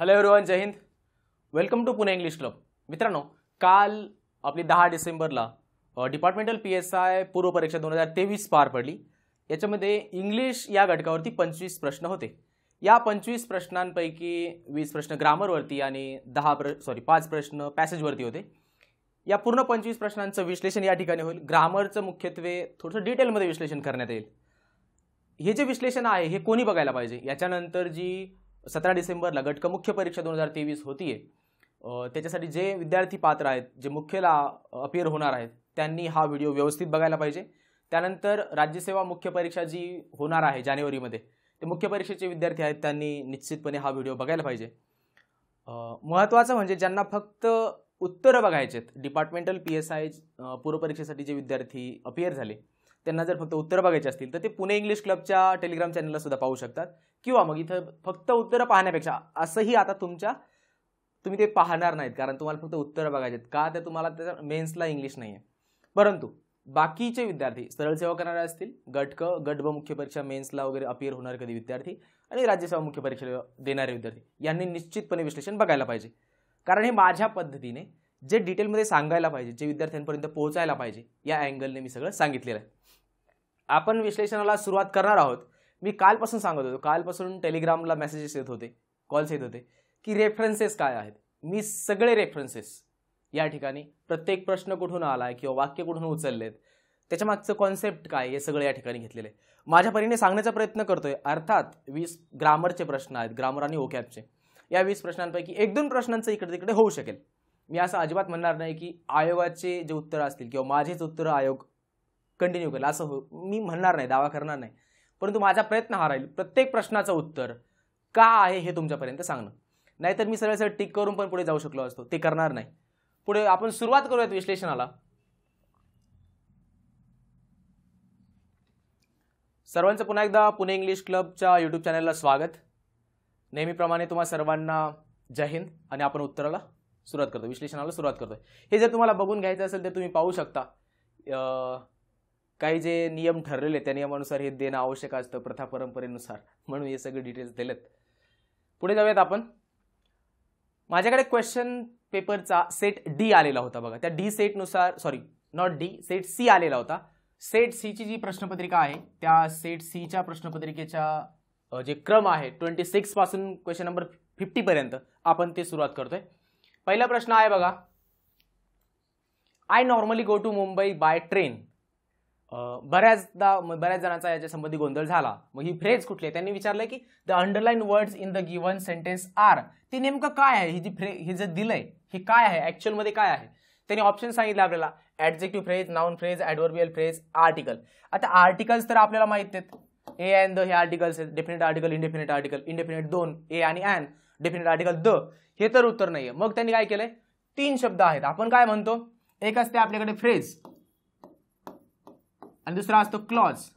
Hello everyone Jai Hind welcome to Pune English club मित्रांनो काल आपली दहा डिसेंबरला डिपार्टमेंटल पी एस आय पूर्व परीक्षा दोन हजार तेवीस पार पडली याच्यामध्ये इंग्लिश या घटकावरती पंचवीस प्रश्न होते या पंचवीस प्रश्नांपैकी वीस प्रश्न ग्रामरवरती आणि दहा प्र सॉरी पाच प्रश्न पॅसेजवरती होते या पूर्ण पंचवीस प्रश्नांचं विश्लेषण या ठिकाणी होईल ग्रामरचं मुख्यत्वे थोडंसं डिटेलमध्ये विश्लेषण करण्यात येईल हे जे विश्लेषण आहे हे कोणी बघायला पाहिजे याच्यानंतर जी सतरा डिसेंबरला गटकं मुख्य परीक्षा दोन हजार तेवीस होती आहे त्याच्यासाठी जे विद्यार्थी पात्र आहेत जे मुख्यला अपियर होणार आहेत त्यांनी हा व्हिडिओ व्यवस्थित बघायला पाहिजे त्यानंतर राज्यसेवा मुख्य परीक्षा जी होणार आहे जानेवारीमध्ये ते मुख्य परीक्षेचे विद्यार्थी आहेत त्यांनी निश्चितपणे हा व्हिडिओ बघायला पाहिजे महत्त्वाचं म्हणजे ज्यांना फक्त उत्तरं बघायचे आहेत डिपार्टमेंटल पी एस आय पूर्वपरीक्षेसाठी जे विद्यार्थी अपियर झाले त्यांना जर फक्त उत्तरं बघायचे असतील तर ते पुणे इंग्लिश क्लबच्या टेलिग्राम चॅनलला सुद्धा पाहू शकतात किंवा मग इथं फक्त उत्तरं पाहण्यापेक्षा असंही आता तुमच्या तुम्ही ते पाहणार नाहीत कारण तुम्हाला फक्त उत्तरं बघायचे आहेत का तर तुम्हाला त्याचा मेन्सला इंग्लिश नाही आहे परंतु बाकीचे विद्यार्थी सरळ सेवा करणारे असतील गट क गट ब मुख्य परीक्षा मेन्सला वगैरे अपियर होणारे कधी विद्यार्थी आणि राज्यसेवा मुख्य परीक्षा देणारे विद्यार्थी यांनी निश्चितपणे विश्लेषण बघायला पाहिजे कारण हे माझ्या पद्धतीने जे डिटेलमध्ये सांगायला पाहिजे जे विद्यार्थ्यांपर्यंत पोहोचायला पाहिजे या अँगलने मी सगळं सांगितलेलं आहे आपण विश्लेषणाला सुरुवात करणार आहोत मी कालपासून सांगत होतो कालपासून टेलिग्रामला मेसेजेस येत होते कॉल्स येत होते की रेफरन्सेस काय आहेत मी सगळे रेफरन्सेस या ठिकाणी प्रत्येक प्रश्न कुठून आला आहे किंवा वाक्य कुठून उचललेत त्याच्यामागचं कॉन्सेप्ट काय हे सगळं या ठिकाणी घेतलेलं आहे माझ्या परीने सांगण्याचा प्रयत्न करतोय अर्थात वीस ग्रामरचे प्रश्न आहेत ग्रामर आणि ओकॅपचे या वीस प्रश्नांपैकी एक दोन प्रश्नांचं इकडे तिकडे होऊ शकेल मी असं अजिबात म्हणणार नाही की आयोगाचे जे उत्तरं असतील किंवा माझेच उत्तरं आयोग कंटिन्यू केला असं हो मी म्हणणार नाही दावा करणार नाही परंतु माझा प्रयत्न हा राहील प्रत्येक प्रश्नाचं उत्तर का आहे हे तुमच्यापर्यंत सांगणं नाहीतर मी सगळ्या टिक करून पण पुढे जाऊ शकलो असतो ते करणार नाही पुढे आपण सुरुवात करूयात विश्लेषणाला सर्वांचं पुन्हा एकदा पुणे इंग्लिश क्लबच्या यूट्यूब चॅनलला स्वागत नेहमीप्रमाणे तुम्हाला सर्वांना जय हिंद आणि आपण उत्तराला सुरुवात करतो विश्लेषणाला सुरुवात करतो हे जर तुम्हाला बघून घ्यायचं असेल तर तुम्ही पाहू शकता काही जे नियम ठरलेले त्या नियमानुसार हे देणं आवश्यक असतं प्रथा परंपरेनुसार म्हणून हे सगळे डिटेल्स दिलेत पुढे जाऊयात आपण माझ्याकडे क्वेश्चन पेपरचा सेट डी आलेला होता बघा त्या डी सेटनुसार sorry not D set C आलेला होता सेट सीची जी प्रश्नपत्रिका आहे त्या सेट सीच्या प्रश्नपत्रिकेच्या जे क्रम आहे ट्वेंटी सिक्सपासून क्वेश्चन नंबर फिफ्टीपर्यंत आपण ते सुरुवात करतोय पहिला प्रश्न आहे बघा I normally go to Mumbai by train बऱ्याचदा बऱ्याच जणांचा याच्या संबंधी गोंधळ झाला मग ही फ्रेज कुठली आहे त्यांनी विचारलं की the underline words in the given sentence are ती नेमकं काय आहे ही जी फ्रे हे जे दिलंय हे काय आहे ऍक्च्युअलमध्ये काय आहे त्यांनी ऑप्शन सांगितलं आपल्याला adjective phrase noun phrase adverbial phrase article आता आर्टिकल्स तर आपल्याला माहित आहेत ए अँड द हे आर्टिकल्स आहेत definite article indefinite article indefinite दोन ए आणि अँड डेफिनेट आर्टिकल द हे तर उत्तर नाही मग त्यांनी काय केलंय तीन शब्द आहेत आपण काय म्हणतो एक असते आपल्याकडे फ्रेज आणि दुसरा असतो क्लॉज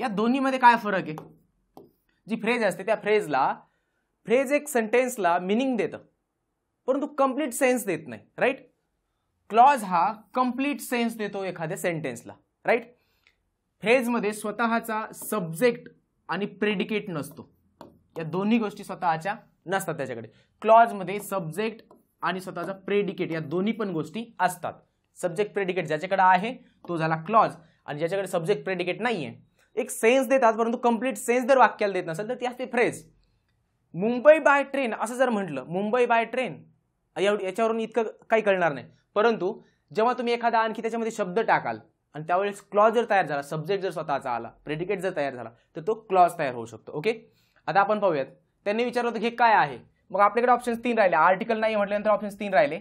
या दोन्हीमध्ये काय फरक आहे जी फ्रेज असते त्या फ्रेजला फ्रेज एक सेंटेन्सला मिनिंग देतं परंतु कंप्लीट सेन्स देत नाही राईट क्लॉज हा कंप्लीट सेन्स देतो एखाद्या सेंटेन्सला राईट फ्रेजमध्ये स्वतःचा सब्जेक्ट आणि प्रेडिकेट नसतो या दोन्ही गोष्टी स्वतःच्या नसतात त्याच्याकडे क्लॉजमध्ये सब्जेक्ट आणि स्वतःचा प्रेडिकेट या दोन्ही पण गोष्टी असतात सब्जेक्ट प्रेडिकेट ज्याच्याकडे आहे तो झाला क्लॉज आणि ज्याच्याकडे सब्जेक्ट प्रेडिकेट नाही आहे एक सेन्स देतात परंतु कंप्लीट सेन्स जर वाक्याला देत नसेल तर ती असते फ्रेज मुंबई बाय ट्रेन असं जर म्हटलं मुंबई बाय ट्रेन याच्यावरून इतकं काही कळणार नाही परंतु जेव्हा तुम्ही एखादा आणखी त्याच्यामध्ये शब्द टाकाल आणि त्यावेळेस क्लॉज जर तयार झाला सब्जेक्ट जर स्वतःचा आला प्रेडिकेट जर तयार झाला तर तो क्लॉज तयार होऊ शकतो ओके आता आपण पाहूयात त्यांनी विचारलं होतं हे काय आहे मग आपल्याकडे ऑप्शन्स तीन राहिले आर्टिकल नाही म्हटल्यानंतर ऑप्शन्स तीन राहिले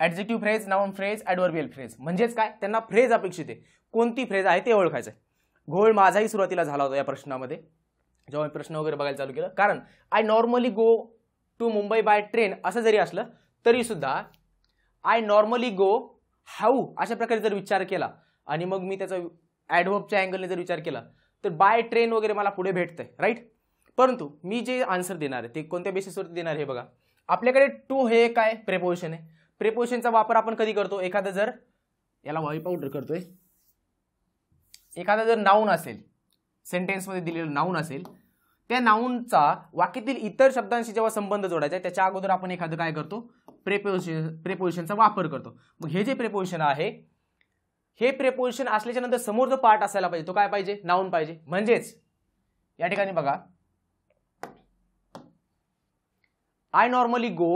adjective phrase noun phrase adverbial phrase म्हणजेच काय त्यांना फ्रेज अपेक्षित आहे कोणती फ्रेज आहे ते ओळखायचं आहे घोळ माझाही सुरुवातीला झाला होता या प्रश्नामध्ये जेव्हा मी प्रश्न वगैरे बघायला चालू केलं कारण I normally go to Mumbai by train असं जरी असलं तरीसुद्धा आय नॉर्मली गो हाऊ अशा प्रकारे जर विचार केला आणि मग मी त्याचा ॲडवर्बच्या अँगलने जर विचार केला तर बाय ट्रेन वगैरे मला पुढे भेटतं राईट परंतु मी जे आन्सर देणार आहे ते कोणत्या बेसिसवरती देणार हे बघा आपल्याकडे टू हे काय प्रेपोजिशन आहे प्रेपोशनचा वापर आपण कधी करतो एखादं जर याला व्हाईप आउट करतोय एखादं जर नाऊन असेल सेंटेन्समध्ये दिलेलं नाऊन असेल त्या नाऊनचा वाक्यातील इतर शब्दांशी जेव्हा संबंध जोडायचा त्याच्या अगोदर आपण एखादं काय करतो प्रेपोशन प्रेपोजिशनचा वापर करतो मग हे जे प्रेपोजिशन आहे हे प्रेपोजिशन असल्याच्या नंतर समोर जो पार्ट असायला पाहिजे तो काय पाहिजे नाऊन पाहिजे म्हणजेच या ठिकाणी बघा I normally go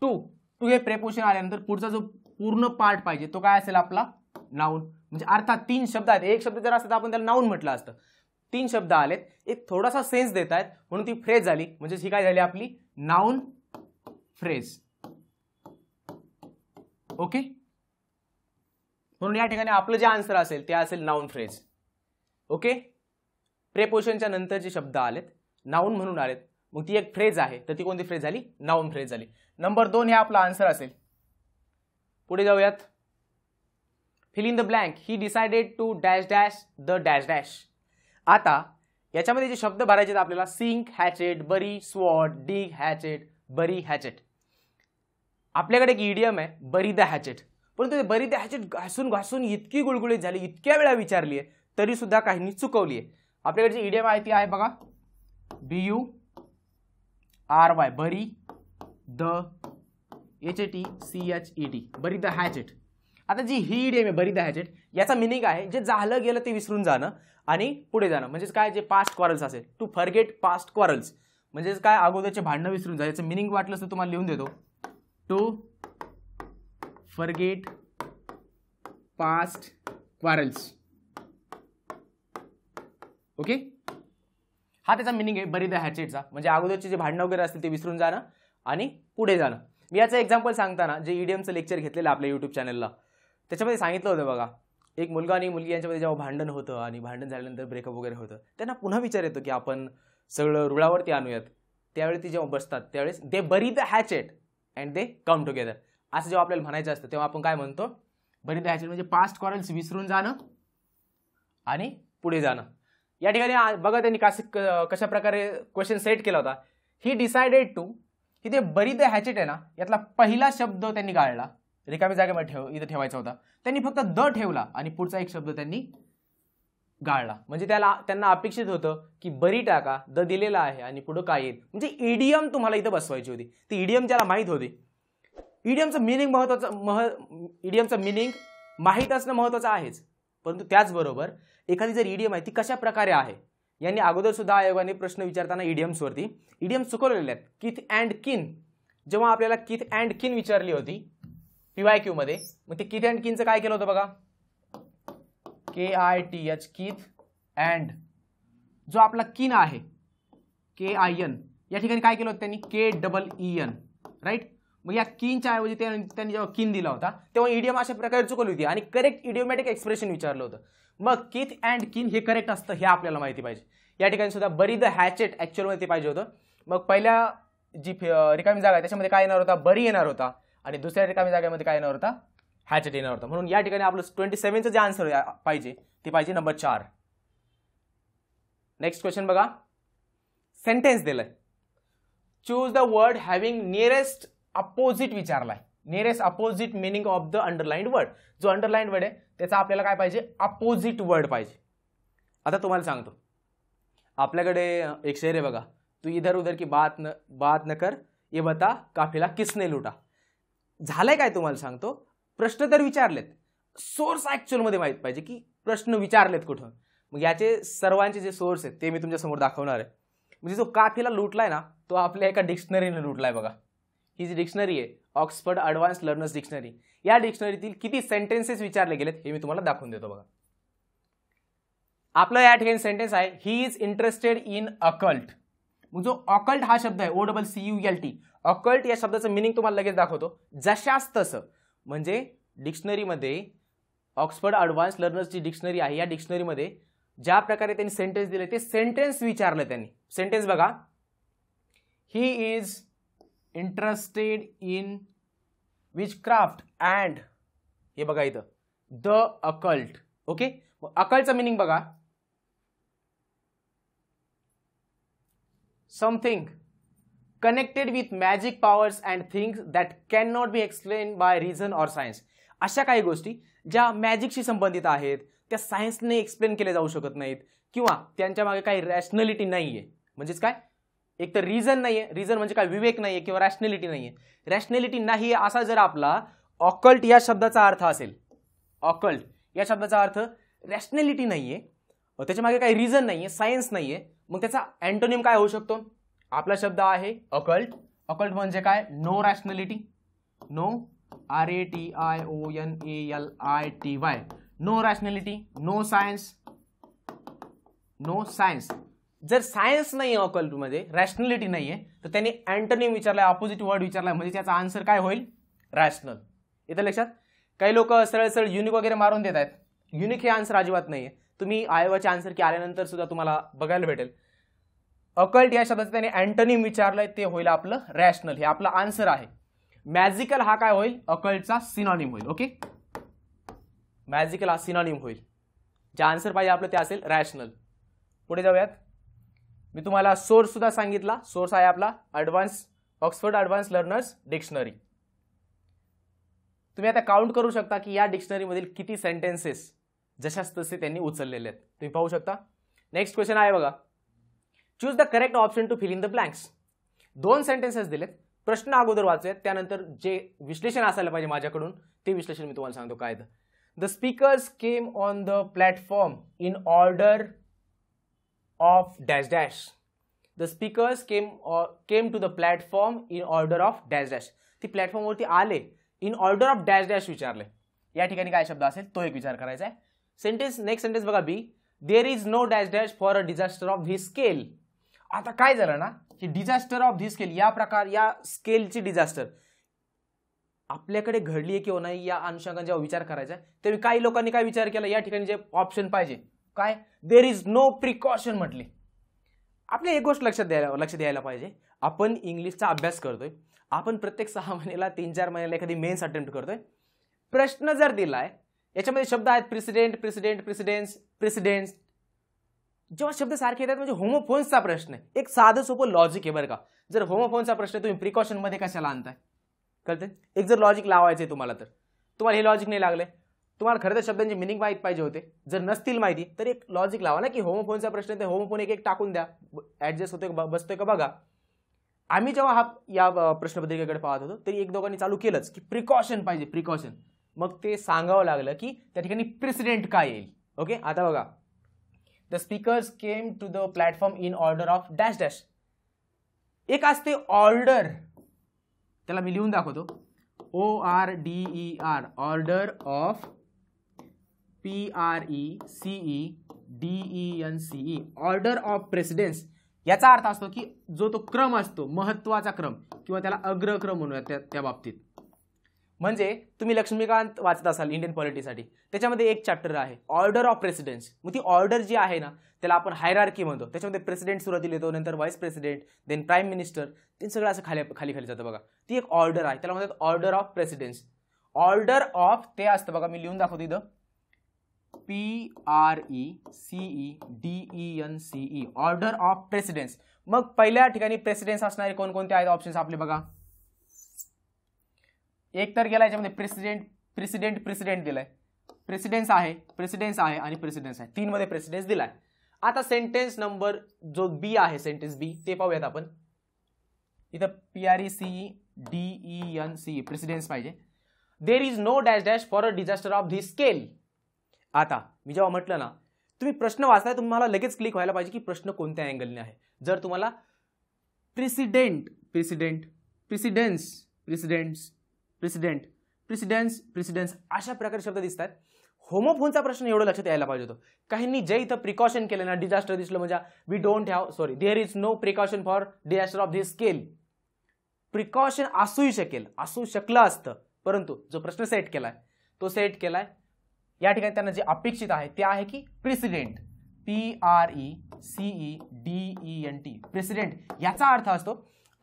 to to हे प्रेपोशन आल्यानंतर पुढचा जो पूर्ण पार्ट पाहिजे तो काय असेल आपला नाऊन म्हणजे अर्थात तीन शब्द आहेत एक शब्द जर असतात आपण त्याला नाऊन म्हटलं असतं तीन शब्द आलेत एक थोडासा सेन्स देत आहेत म्हणून ती फ्रेज झाली म्हणजे ही काय झाली आपली नाऊन फ्रेज ओके म्हणून या ठिकाणी आपलं जे आन्सर असेल ते असेल नाऊन फ्रेज ओके प्रेपोशनच्या नंतर जे शब्द आलेत नाऊन म्हणून आलेत मग ती एक फ्रेज आहे तर ती कोणती फ्रेज झाली नाऊन फ्रेज झाली नंबर दोन हे आपला आन्सर असेल पुढे जाऊयात fill in the blank he decided to dash dash the dash dash आता याच्यामध्ये जे शब्द भरायचे आहेत आपल्याला सिंक हॅचेट बरी स्वॉट डिग हॅचेट बरी हॅचेट आपल्याकडे एक इडियम आहे बरी द हॅचेट परंतु बरी द हॅचेट घासून घासून इतकी गुळगुळीत झाली इतक्या वेळा विचारली आहे तरीसुद्धा काहींनी चुकवली आहे आपल्याकडे जी इडियम आहे ती आहे बघा B U R Y bury the H A T C H E T bury the hatchet आता जी ही डेम आहे बरी द हॅचेट याचा मिनिंग आहे जे झालं गेलं ते विसरून जाणं आणि पुढे जाणं म्हणजेच काय जे पास्ट क्वारल्स असेल टू फरगेट पास्ट क्वारल्स म्हणजेच काय अगोदरचे भांडणं विसरून जा याचं मिनिंग वाटलं तर तुम्हाला लिहून देतो to forget past quarrels okay हा त्याचा मिनिंग आहे बरी द हॅचेटचा म्हणजे अगोदरचे जे भांडणं वगैरे असतील ते विसरून जाणं आणि पुढे जाणं मी याचं एक्झाम्पल सांगताना जे ईडीएमचं e लेक्चर घेतलेलं आपल्या युट्यूब चॅनलला त्याच्यामध्ये सांगितलं होतं बघा एक मुलगा आणि मुलगी यांच्यामध्ये जेव्हा भांडण होतं आणि भांडण झाल्यानंतर ब्रेकअप वगैरे होतं त्यांना पुन्हा विचार येतो की आपण सगळं रुळावरती आणूयात त्यावेळी ती जेव्हा बसतात त्यावेळेस they bury the hatchet and they come together असं जेव्हा आपल्याला म्हणायचं असतं तेव्हा आपण काय म्हणतो बरी द हॅचेट म्हणजे पास्ट कॉरल्स विसरून जाणं आणि पुढे जाणं या ठिकाणी बघा त्यांनी कसं कशा प्रकारे क्वेश्चन सेट केला होता ही डिसाइडेड टू की ते बरी ते हॅचेट आहे ना यातला पहिला शब्द त्यांनी गाळला रिकामी जागेवर ठेव इथं ठेवायचा होता त्यांनी फक्त द ठेवला आणि पुढचा एक शब्द त्यांनी गाळला म्हणजे त्याला त्यांना अपेक्षित होतं की बरी टाका द दिलेला आहे आणि पुढं काय येईल म्हणजे ईडीएम तुम्हाला इथं बसवायची होती ती ईडीएम ज्याला माहीत होती ईडीएमचं मिनिंग महत्वाचं मह ईडीएमचं मिनिंग माहीत असणं महत्वाचं आहेच परंतु त्याचबरोबर एखादी जर ईडीएम आहे ती कशा प्रकारे आहे यांनी अगोदर सुद्धा आयोगाने प्रश्न विचारताना e वरती ईडीएम e चुकवलेले आहेत किथ अँड किन जेव्हा आपल्याला किथ अँड किन विचारली होती पीवाय मध्ये मग ते किथ अँड किनचं काय केलं होतं बघा K I T H kith and जो आपला किन आहे के आय एन या ठिकाणी काय केलं होतं त्यांनी K double E N right मग या किनच्या ऐवजी त्यांनी जेव्हा किन दिला होता तेव्हा इडियम अशा प्रकारे चुकली होती आणि करेक्ट इडियोमॅटिक एक्सप्रेशन विचारलं होतं मग किथ अँड किन हे करेक्ट असतं हे आपल्याला माहिती पाहिजे या ठिकाणी सुद्धा बरी द हॅचेट ॲक्च्युअल ते पाहिजे होतं मग पहिल्या जी रिकामी जागा त्याच्यामध्ये काय येणार होता बरी येणार होता आणि दुसऱ्या रिकामी जागेमध्ये काय येणार होता हॅचेट येणार होता म्हणून या ठिकाणी आपलं ट्वेंटी सेव्हनचं जे आन्सर पाहिजे ते पाहिजे नंबर चार नेक्स्ट क्वेश्चन बघा सेंटेन्स दिलंय choose the word having nearest opposite विचारलाय nearest opposite meaning of the underline word जो अंडरलाईन वर्ड आहे त्याचा आपल्याला काय पाहिजे अपोजिट वर्ड पाहिजे आता तुम्हाला सांगतो आपल्याकडे एक शेर आहे बघा तू इधर उधर की बात न बात न कर ये बता काफिला किसने लुटा झालंय काय तुम्हाला सांगतो प्रश्न तर विचारलेत सोर्स ॲक्च्युअलमध्ये माहीत पाहिजे की प्रश्न विचारलेत कुठं मग याचे सर्वांचे जे सोर्स आहेत ते मी तुमच्यासमोर दाखवणार आहे म्हणजे जो काफिला लुटलाय ना तो आपल्या एका डिक्शनरीने लुटलाय बघा ही जी डिक्शनरी आहे ऑक्सफर्ड अडव्हान्स लर्नर्स डिक्शनरी या डिक्शनरीतील किती सेंटेन्सेस विचारले गेलेत हे मी तुम्हाला दाखवून देतो बघा आपलं या ठिकाणी सेंटेन्स आहे he is interested in occult जो अकल्ट हा शब्द आहे O double C U L T occult या शब्दाचं मिनिंग तुम्हाला लगेच दाखवतो जशास तसं म्हणजे डिक्शनरीमध्ये ऑक्सफर्ड अडव्हान्स लर्नर्स डिक्शनरी आहे या डिक्शनरीमध्ये ज्या प्रकारे त्यांनी सेंटेन्स दिले ते सेंटेन्स विचारलं त्यांनी सेंटेन्स बघा he is interested in witchcraft and हे बघा इथं द अकल्ट ओके अकल्टचं मिनिंग बघा something connected with magic powers and things that can not be explain by reason or science अशा काही गोष्टी ज्या मॅजिकशी संबंधित आहेत त्या सायन्सने एक्सप्लेन केल्या जाऊ शकत नाहीत किंवा त्यांच्या मागे काही रॅशनॅलिटी नाही आहे म्हणजेच काय एक तर रिझन नाही आहे रिझन म्हणजे काय विवेक नाही आहे किंवा रॅशनॅलिटी नाही आहे रॅशनॅलिटी नाही असा जर आपला ऑकल्ट या शब्दाचा अर्थ असेल ऑकल्ट या शब्दाचा अर्थ रॅशनॅलिटी नाही आहे त्याच्यामागे काही रिझन नाही आहे सायन्स नाही आहे मग त्याचा अँटोनियम काय होऊ शकतो आपला शब्द आहे अकल्ट अकल्ट म्हणजे काय no rationality no R A T I O N A L I T Y no rationality no science no science जर सायन्स नाही आहे ऑकल्टमध्ये रॅशनॅलिटी नाही आहे तर त्यांनी अँटोनिम विचारलाय ऑपोजिट वर्ड विचारला म्हणजे त्याचा आन्सर काय होईल रॅशनल इथं लक्षात काही लोक सरळ सरळ युनिक वगैरे मारून देत आहेत युनिक हे आन्सर अजिबात नाही आहे तुम्ही आयोगाचे आन्सर की आल्यानंतर सुद्धा तुम्हाला बघायला भेटेल अकल्ट या शब्दाचं त्याने अँटोनिम विचारलंय ते होईल आपलं रॅशनल हे आपला आन्सर आहे मॅजिकल हा काय होईल अकल्टचा सिनॉनिम होईल ओके मॅजिकल हा सिनॉनिम होईल जे आन्सर पाहिजे आपलं ते असेल रॅशनल पुढे जाऊयात मी तुम्हाला सोर्स सुद्धा सांगितला सोर्स आहे आपला advance Oxford advance learners dictionary तुम्ही आता काउंट करू शकता की या डिक्शनरीमधील किती सेंटेन्सेस जशाच तसे त्यांनी उचललेले आहेत तुम्ही पाहू शकता नेक्स्ट क्वेश्चन आहे बघा choose the correct option to fill in the blanks दोन सेंटेन्सेस दिलेत प्रश्न अगोदर वाचूयात त्यानंतर जे विश्लेषण असायला पाहिजे माझ्याकडून ते विश्लेषण मी तुम्हाला सांगतो काय the speakers came on the platform in order of dash dash. The speakers came or uh, came to the platform in order of dash dash. ती प्लॅटफॉर्मवरती आले in order of dash dash विचारले या ठिकाणी काय शब्द असेल तो एक विचार करायचा आहे सेंटेन्स नेक्स्ट सेंटेन्स बघा B there is no dash dash for a disaster of the scale आता काय झालं ना की डिझास्टर ऑफ धी स्केल या प्रकार या स्केलची डिझास्टर आपल्याकडे घडली आहे किंवा नाही या अनुषंगाने जेव्हा विचार करायचा त्यावेळी काही लोकांनी काय विचार केला या ठिकाणी जे ऑप्शन पाहिजे काय देर इज नो प्रिकॉशन म्हटले आपल्या एक गोष्ट लक्षात द्यायला लक्ष द्यायला पाहिजे आपण इंग्लिशचा अभ्यास करतोय आपण प्रत्येक सहा महिन्याला तीन चार महिन्याला एखादी मेन्स अटेम्प्ट करतोय प्रश्न जर दिलाय याच्यामध्ये शब्द आहेत प्रेसिडेंट प्रेसिडेंट प्रेसिडेन्स प्रेसिडेंट जेव्हा शब्द सारखे येतात म्हणजे होमोफोन्सचा प्रश्न आहे एक साधं सोपं लॉजिक आहे बरं का जर होमोफोनचा प्रश्न तुम्ही प्रिकॉशनमध्ये कशाला आणताय कळतंय एक जर लॉजिक लावायचं आहे तुम्हाला तर तुम्हाला हे लॉजिक नाही लागले तुम्हाला खरं तर शब्दांची मिनिंग माहीत पाहिजे होते जर नसतील माहिती तर एक लॉजिक लावा ना की होमोफोनचा प्रश्न ते होमोफोन एक एक टाकून द्या ॲडजस्ट होतोय बसतोय का बघा आम्ही जेव्हा हा या प्रश्नपत्रिकेकडे पाहत होतो तरी एक दोघांनी चालू केलंच की प्रिकॉशन पाहिजे प्रिकॉशन मग ते सांगावं लागलं की त्या ठिकाणी प्रेसिडेंट काय येईल ओके आता बघा the speakers came to the platform in order of dash dash एक असते ऑर्डर त्याला मी लिहून दाखवतो O R D E R order of P R E C E D E N E order of precedence याचा अर्थ असतो की जो तो क्रम असतो महत्वाचा क्रम किंवा त्याला अग्रक्रम म्हणूया त्या त्या बाबतीत म्हणजे तुम्ही लक्ष्मीकांत वाचत असाल इंडियन पॉलिटीसाठी त्याच्यामध्ये एक चॅप्टर आहे ऑर्डर ऑफ प्रेसिडेंट्स मग ती ऑर्डर जी आहे ना त्याला आपण हायरार्की म्हणतो त्याच्यामध्ये प्रेसिडेंट सुरुवातीला येतो नंतर vice president then prime minister ते सगळं असं खाली खाली खाली जातं बघा ती एक ऑर्डर आहे त्याला म्हणतात order of presidents order of ते असतं बघा मी लिहून दाखवतो इथं P R E C E E N C E order of precedence मग पहिल्या ठिकाणी प्रेसिडेन्स असणारे कोणकोणते आहेत ऑप्शन्स आपले बघा एक तर गेला याच्यामध्ये प्रेसिडेंट प्रेसिडेंट प्रेसिडेंट दिलाय प्रेसिडेन्स आहे प्रेसिडेंस आहे आणि प्रेसिडेन्स आहे तीन मध्ये प्रेसिडेन्स दिलाय आता सेंटेन्स नंबर जो बी आहे सेंटेन्स बी ते पाहूयात आपण इथं P R E C E D E N C E precedence पाहिजे there is no dash dash for a disaster of this scale आता मी जेव्हा म्हटलं ना तुम्ही प्रश्न वाचताय तुम्हाला लगेच क्लिक व्हायला पाहिजे की प्रश्न कोणत्या अँगलने आहे जर तुम्हाला president president precedence presidents president precedence precedence अशा प्रकारे शब्द दिसत आहेत होमोफोनचा प्रश्न एवढं लक्षात यायला पाहिजे होतं काहींनी जे इथं प्रिकॉशन केलं ना डिझास्टर दिसलं म्हणजे we don't have sorry there is no precaution for disaster of this scale precaution असूही शकेल असू शकलं असतं परंतु जो प्रश्न सेट केलाय तो सेट केलाय या ठिकाणी त्यांना जे अपेक्षित आहे ते आहे की president P R E C D E N T president याचा अर्थ असतो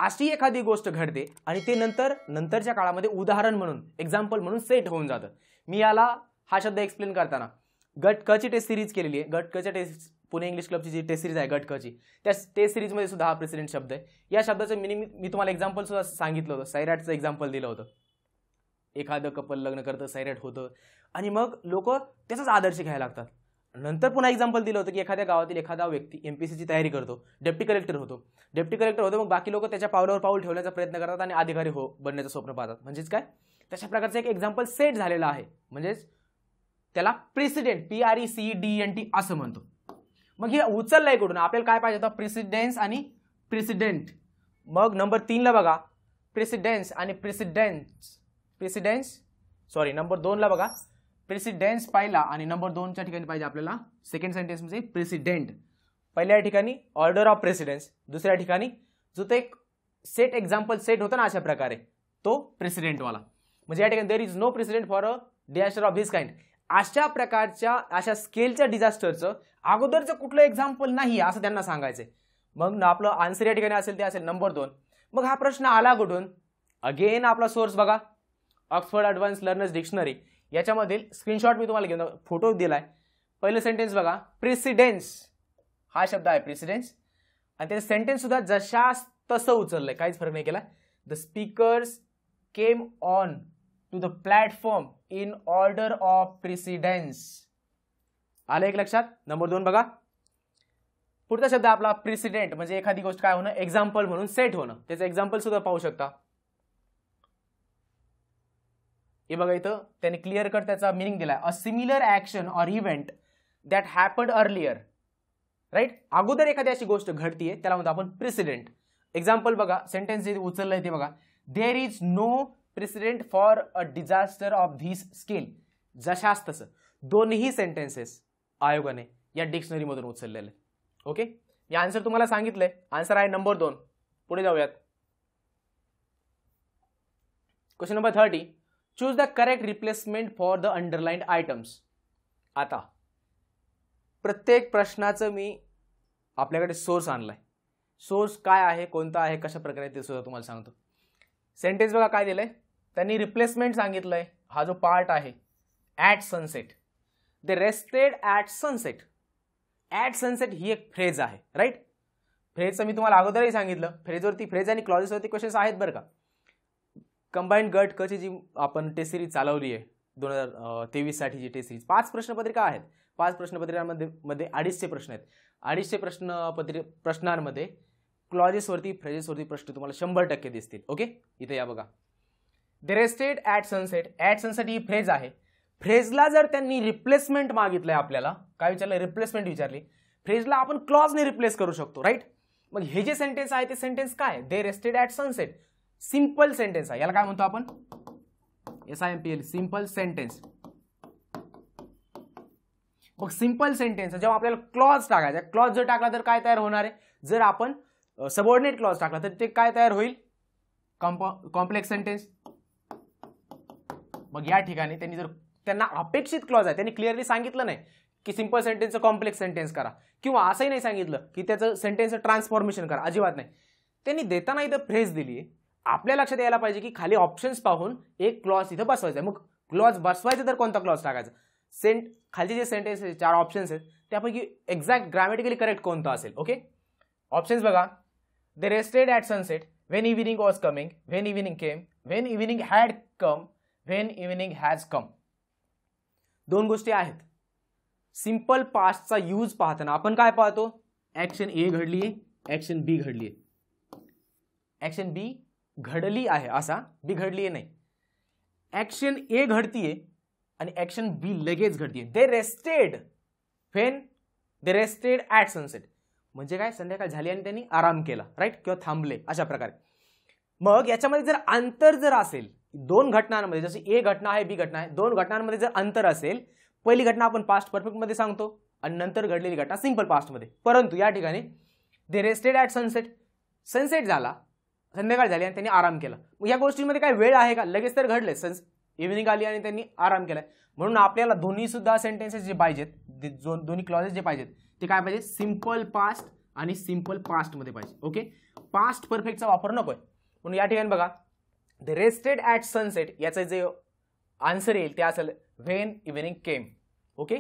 अशी एखादी गोष्ट घडते आणि ते नंतर नंतरच्या काळामध्ये उदाहरण म्हणून एक्झाम्पल म्हणून सेट होऊन जातं मी याला हा शब्द एक्सप्लेन करताना गट क ची टेस्ट सिरीज केलेली आहे गट क च्या टेस्ट पुणे इंग्लिश क्लबची जी टेस्ट सिरीज आहे गट क ची त्या टेस्ट सिरीजमध्ये सुद्धा हा प्रेसिडेंट शब्द आहे या शब्दाचं मिनिंग मी तुम्हाला एक्झाम्पल सुद्धा सांगितलं होतं सैराटचं एक्झाम्पल दिलं होतं एखादं कपल लग्न करतं सैरेट होतं आणि मग लोक त्याचाच आदर्श घ्यायला लागतात नंतर पुन्हा एक्झाम्पल दिलं होतं की एखाद्या गावातील एखादा व्यक्ती एम पी सीची तयारी करतो डेप्टी कलेक्टर होतो डेप्टी कलेक्टर होतो मग बाकी लोक त्याच्या पावलावर पाऊल ठेवण्याचा प्रयत्न करतात आणि अधिकारी हो बनण्याचं स्वप्न पाहतात म्हणजेच काय तशा प्रकारचं एक एक्झाम्पल सेट झालेला आहे म्हणजेच त्याला president P R E C D N T असं म्हणतो मग हे आहे कुठून आपल्याला काय पाहिजे होतं प्रेसिडेन्स आणि प्रेसिडेंट मग नंबर तीनला बघा प्रेसिडेन्स आणि प्रेसिडेंट्स प्रेसिडेन्स सॉरी नंबर दोनला बघा प्रेसिडेन्स पाहिला आणि नंबर दोनच्या ठिकाणी पाहिजे आपल्याला सेकंड म्हणजे प्रेसिडेंट पहिल्या ठिकाणी ऑर्डर ऑफ प्रेसिडेन्स दुसऱ्या ठिकाणी जो ते एक सेट एक्झाम्पल सेट होता ना अशा प्रकारे तो प्रेसिडेंटवाला म्हणजे या ठिकाणी there is no president for a disaster of this kind अशा प्रकारच्या अशा स्केलच्या डिझास्टरचं अगोदरचं कुठलं एक्झाम्पल नाही असं त्यांना सांगायचं मग आपलं आन्सर या ठिकाणी असेल ते असेल नंबर दोन मग हा प्रश्न आला कुठून अगेन आपला सोर्स बघा ऑक्सफर्ड ॲडव्हान्स लर्नर्स डिक्शनरी याच्यामधील स्क्रीनशॉट मी तुम्हाला घेऊन फोटो दिला आहे पहिलं सेंटेन्स बघा प्रिसिडेन्स हा शब्द आहे प्रिसिडेन्स आणि त्याचं सेंटेन्ससुद्धा जशास तसं उचललं आहे काहीच फरक नाही केला the speakers came on to the platform in order of precedence आलं एक लक्षात नंबर दोन बघा पुढचा शब्द आपला प्रेसिडेंट म्हणजे एखादी गोष्ट काय होणं एक्झाम्पल म्हणून सेट होणं त्याचं एक्झाम्पल सुद्धा पाहू शकता हे बघा इथं त्याने क्लिअर कट त्याचा मिनिंग दिला a similar action or event that happen earlier right अगोदर एखादी अशी गोष्ट घडतीये त्याला म्हणतो आपण प्रेसिडेंट एक्झाम्पल बघा सेंटेन्स जे उचललंय ते बघा there is no president for a disaster of this scale जशास तसं दोन्ही सेंटेन्सेस आयोगाने या डिक्शनरीमधून उचललेले ओके या आन्सर तुम्हाला सांगितलंय आन्सर आहे नंबर दोन पुढे जाऊयात question number thirty choose the correct replacement for the underlined items आता प्रत्येक प्रश्नाचं मी आपल्याकडे सोर्स आणलाय सोर्स काय आहे कोणता आहे कशा प्रकारे ते सुद्धा तुम्हाला सांगतो सेंटेन्स बघा काय दिलंय त्यांनी रिप्लेसमेंट सांगितलंय हा जो पार्ट आहे at sunset they rested at sunset at sunset ही एक फ्रेज आहे राईट फ्रेजचं मी तुम्हाला अगोदरही सांगितलं फ्रेजवरती फ्रेज आणि क्लॉजेसवरती क्वेश्चन्स आहेत बरं का कंबाइंड गट कची जी आपण टेस्ट सिरीज चालवली आहे दोन हजार तेवीससाठी जी टेस्ट सिरीज पाच प्रश्नपत्रिका आहेत पाच प्रश्नपत्रिकांमध्ये मध्ये अडीचशे प्रश्न आहेत अडीचशे प्रश्नपत्रि प्रश्नांमध्ये क्लॉजेसवरती फ्रेजेसवरती प्रश्न तुम्हाला शंभर टक्के दिसतील ओके इथे या बघा they rested at sunset at sunset ही फ्रेज आहे फ्रेजला जर त्यांनी रिप्लेसमेंट मागितलंय आपल्याला काय विचारलं रिप्लेसमेंट विचारली फ्रेजला आपण क्लॉजने रिप्लेस करू शकतो राईट मग हे जे सेंटेन्स आहे ते सेंटेन्स काय they rested at sunset simple sentence आहे याला काय म्हणतो आपण S I M P L simple sentence मग सिंपल सेंटेन्स जेव्हा आपल्याला क्लॉज टाकायचा क्लॉज जर टाकला तर काय तयार होणार आहे जर आपण सबऑर्डिनेट क्लॉज टाकला तर ते काय तयार होईल कॉम्प्लेक्स सेंटेन्स मग या ठिकाणी त्यांनी जर त्यांना अपेक्षित क्लॉज आहे त्यांनी क्लिअरली सांगितलं नाही की सिंपल सेंटेन्सचं कॉम्प्लेक्स सेंटेन्स करा किंवा असंही नाही सांगितलं की त्याचं सेंटेन्सचं ट्रान्सफॉर्मेशन करा अजिबात नाही त्यांनी देताना इथं फ्रेस दिली आहे अपने लक्ष्य यायला पाजे कि खाली ऑप्शन पहुन एक क्लॉज इधे बसवायचा मग क्लॉज बसवायचं तो क्लॉज टाका सेंट खालचे जे सेंटेन्स है चार ऑप्शन्स है त्यापैकी एक्जैक्ट ग्रॅमॅटिकली करेक्ट को ओके ऑप्शन बगा they rested at sunset when evening was coming when evening came when evening had come when evening has come दोन गोष्टी सिंपल पास्ट का यूज पहता अपन का एक्शन ए घड़ी एक्शन बी घड़ी एक्शन बी घडली आहे असा बिघडली नाही ॲक्शन ए घडतीये आणि ॲक्शन बी लगेच घडतीये they rested then they rested at sunset म्हणजे काय संध्याकाळ झाली आणि त्यांनी आराम केला राईट किंवा थांबले अशा प्रकारे मग याच्यामध्ये जर अंतर जर असेल दोन घटनांमध्ये जशी ए घटना आहे बी घटना आहे दोन घटनांमध्ये जर अंतर असेल पहिली घटना आपण पास्ट परफेक्टमध्ये सांगतो आणि नंतर घडलेली घटना सिम्पल पास्टमध्ये परंतु या ठिकाणी they rested at sunset sunset झाला संध्याकाळ झाली आणि त्यांनी आराम केला मग या गोष्टीमध्ये काय वेळ आहे का लगेच तर घडले सन्स इव्हिनिंग आली आणि त्यांनी आराम केला म्हणून आपल्याला दोन्ही सुद्धा सेंटेन्सेस जे पाहिजेत दोन्ही क्लॉजेस जे पाहिजेत ते काय पाहिजे सिम्पल पास्ट आणि सिम्पल पास्टमध्ये पाहिजे ओके पास्ट परफेक्टचा वापर नको आहे म्हणून या ठिकाणी बघा द रेस्टेड ॲट सनसेट याचं जे आन्सर येईल ते असेल व्हेन इव्हिनिंग केम ओके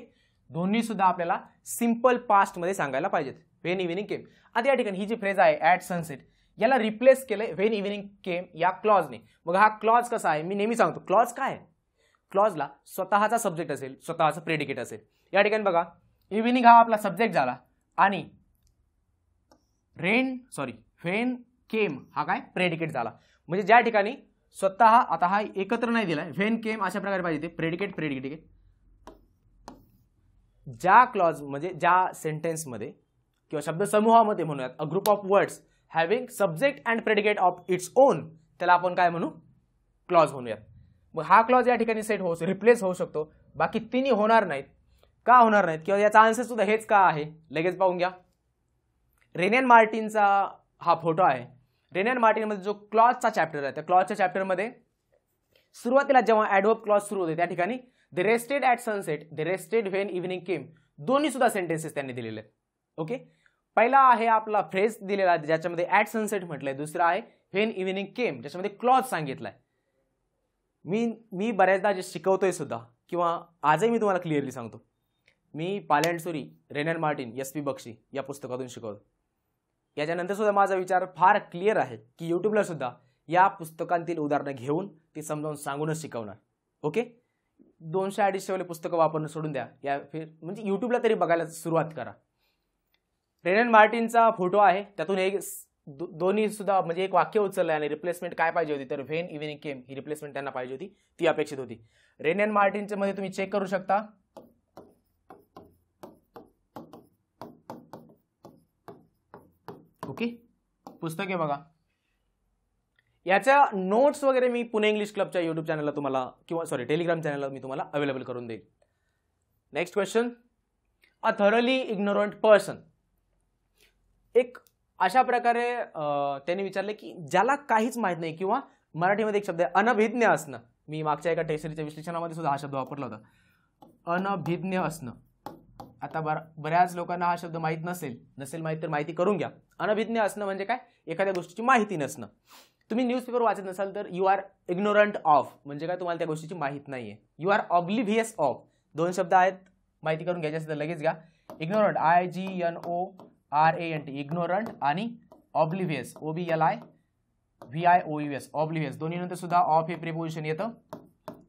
दोन्ही सुद्धा आपल्याला सिम्पल पास्टमध्ये सांगायला पाहिजेत व्हेन इव्हिनिंग केम आता या ठिकाणी ही जी फ्रेज आहे ॲट सनसेट याला रिप्लेस केलंय व्हेन इव्हिनिंग केम या क्लॉजने मग हा क्लॉज कसा आहे मी नेहमी सांगतो क्लॉज काय आहे क्लॉजला स्वतःचा सब्जेक्ट असेल स्वतःचं प्रेडिकेट असेल या ठिकाणी बघा इव्हिनिंग हा आपला सब्जेक्ट झाला आणि रेन सॉरी व्हेन केम हा काय प्रेडिकेट झाला म्हणजे ज्या ठिकाणी स्वतः आता हा एकत्र नाही दिला व्हेन केम अशा प्रकारे पाहिजे ते प्रेडिकेट प्रेडिकेट ज्या क्लॉज म्हणजे ज्या सेंटेन्समध्ये किंवा शब्द समूहामध्ये म्हणूयात a group of words having subject and predicate of its own त्याला आपण काय म्हणू क्लॉज म्हणूयात मग हा क्लॉज या ठिकाणी सेट होऊ रिप्लेस होऊ शकतो बाकी तिन्ही होणार नाहीत का होणार नाहीत किंवा याचा आन्सर सुद्धा हेच का आहे लगेच पाहून घ्या रेनियन मार्टिनचा हा फोटो आहे रेनियन मार्टिनमध्ये जो क्लॉजचा चॅप्टर आहे त्या क्लॉजच्या चॅप्टरमध्ये सुरुवातीला जेव्हा ॲडवर्ब क्लॉज सुरू होते त्या ठिकाणी the rested at sunset the rested when evening came दोन्ही सुद्धा सेंटेन्सेस त्यांनी दिलेले आहेत ओके पहिला आहे आपला फ्रेज दिलेला ज्याच्यामध्ये ॲट सनसेट म्हटलंय दुसरा आहे व्हेन इव्हिनिंग केम ज्याच्यामध्ये क्लॉथ सांगितलाय मी मी बऱ्याचदा जे शिकवतोय सुद्धा किंवा आजही मी तुम्हाला क्लिअरली सांगतो मी Pal and Suri Wren Martin S P Bakshi या पुस्तकातून शिकवतो याच्यानंतर सुद्धा माझा विचार फार क्लिअर आहे की यूट्यूबला सुद्धा या पुस्तकांतील उदाहरणं घेऊन ती समजावून सांगूनच शिकवणार ओके दोनशे अडीचशेवाले पुस्तकं वापरणं सोडून द्या या फिर म्हणजे यूट्यूबला तरी बघायला सुरुवात करा रेनन मार्टिनचा फोटो आहे त्यातून एक दोन्ही सुद्धा म्हणजे एक वाक्य उचललं आणि रिप्लेसमेंट काय पाहिजे होती तर व्हेन इव्हिनिंग केम ही रिप्लेसमेंट त्यांना पाहिजे होती ती अपेक्षित होती रेनन मार्टिनच्या मध्ये तुम्ही चेक करू शकता ओके पुस्तक आहे बघा याच्या नोट्स वगैरे मी पुणे इंग्लिश क्लबच्या युट्यूब चॅनलला तुम्हाला किंवा सॉरी टेलिग्राम चॅनलला मी तुम्हाला अवेलेबल करून देईल next question a thoroughly ignorant person एक अशा प्रकारे त्यांनी विचारले की ज्याला काहीच माहीत नाही किंवा मराठीमध्ये एक शब्द आहे अनभिज्ञ असणं मी मागच्या एका टेसरीच्या विश्लेषणामध्ये सुद्धा हा शब्द वापरला होता अनभिज्ञ असणं आता बर बऱ्याच लोकांना हा शब्द माहीत नसेल नसेल माहीत तर माहिती करून घ्या अनभिज्ञ असणं म्हणजे काय एखाद्या गोष्टीची माहिती नसणं तुम्ही न्यूजपेपर वाचत नसाल तर यू आर इग्नोरंट ऑफ म्हणजे काय तुम्हाला त्या गोष्टीची माहीत नाही आहे यू आर ऑब्लिव्हियस ऑफ दोन शब्द आहेत माहिती करून घ्यायचे असेल लगेच घ्या ignorant I G N O R A N T ignorant आणि oblivious O B L I V I O U S सुद्धा ऑफ हे प्रिपोजिशन येतं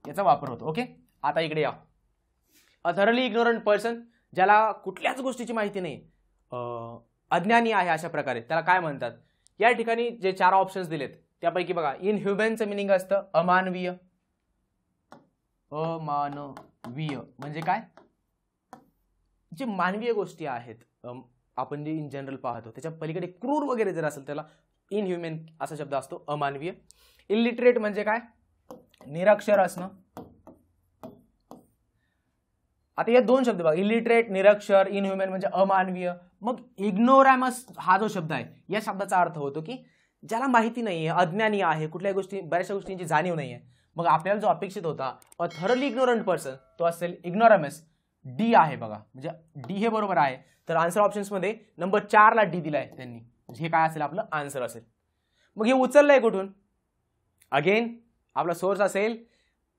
याचा वापर होतो ओके आता इकडे या अथरली इग्नोरंट पर्सन ज्याला कुठल्याच गोष्टीची माहिती नाही अज्ञानी आहे अशा प्रकारे त्याला काय म्हणतात या ठिकाणी जे चार ऑप्शन्स दिलेत त्यापैकी बघा इन ह्युमनचं मिनिंग असतं अमानवीय अमानवीय म्हणजे काय जे मानवीय गोष्टी आहेत आपण जे इन जनरल पाहतो त्याच्या पलीकडे क्रूर वगैरे जर असेल त्याला इनह्युमन असा शब्द असतो अमानवीय इलिटरेट म्हणजे काय निरक्षर असणं आता या दोन शब्द बघा इलिटरेट निरक्षर इनह्युमेन म्हणजे अमानवीय मग इग्नोरॅमस हा जो शब्द आहे या शब्दाचा अर्थ होतो की ज्याला माहिती नाही आहे अज्ञानी आहे कुठल्याही गोष्टी बऱ्याचशा गोष्टींची जाणीव नाही आहे मग आपल्याला जो अपेक्षित होता अ थरली इग्नोरंट पर्सन तो असेल इग्नोरॅमस डी आहे बघा म्हणजे डी हे बरोबर आहे तर आन्सर ऑप्शन्समध्ये नंबर चारला डी दिला आहे त्यांनी म्हणजे हे काय असेल आपलं आन्सर असेल मग हे उचललं आहे कुठून अगेन आपला सोर्स असेल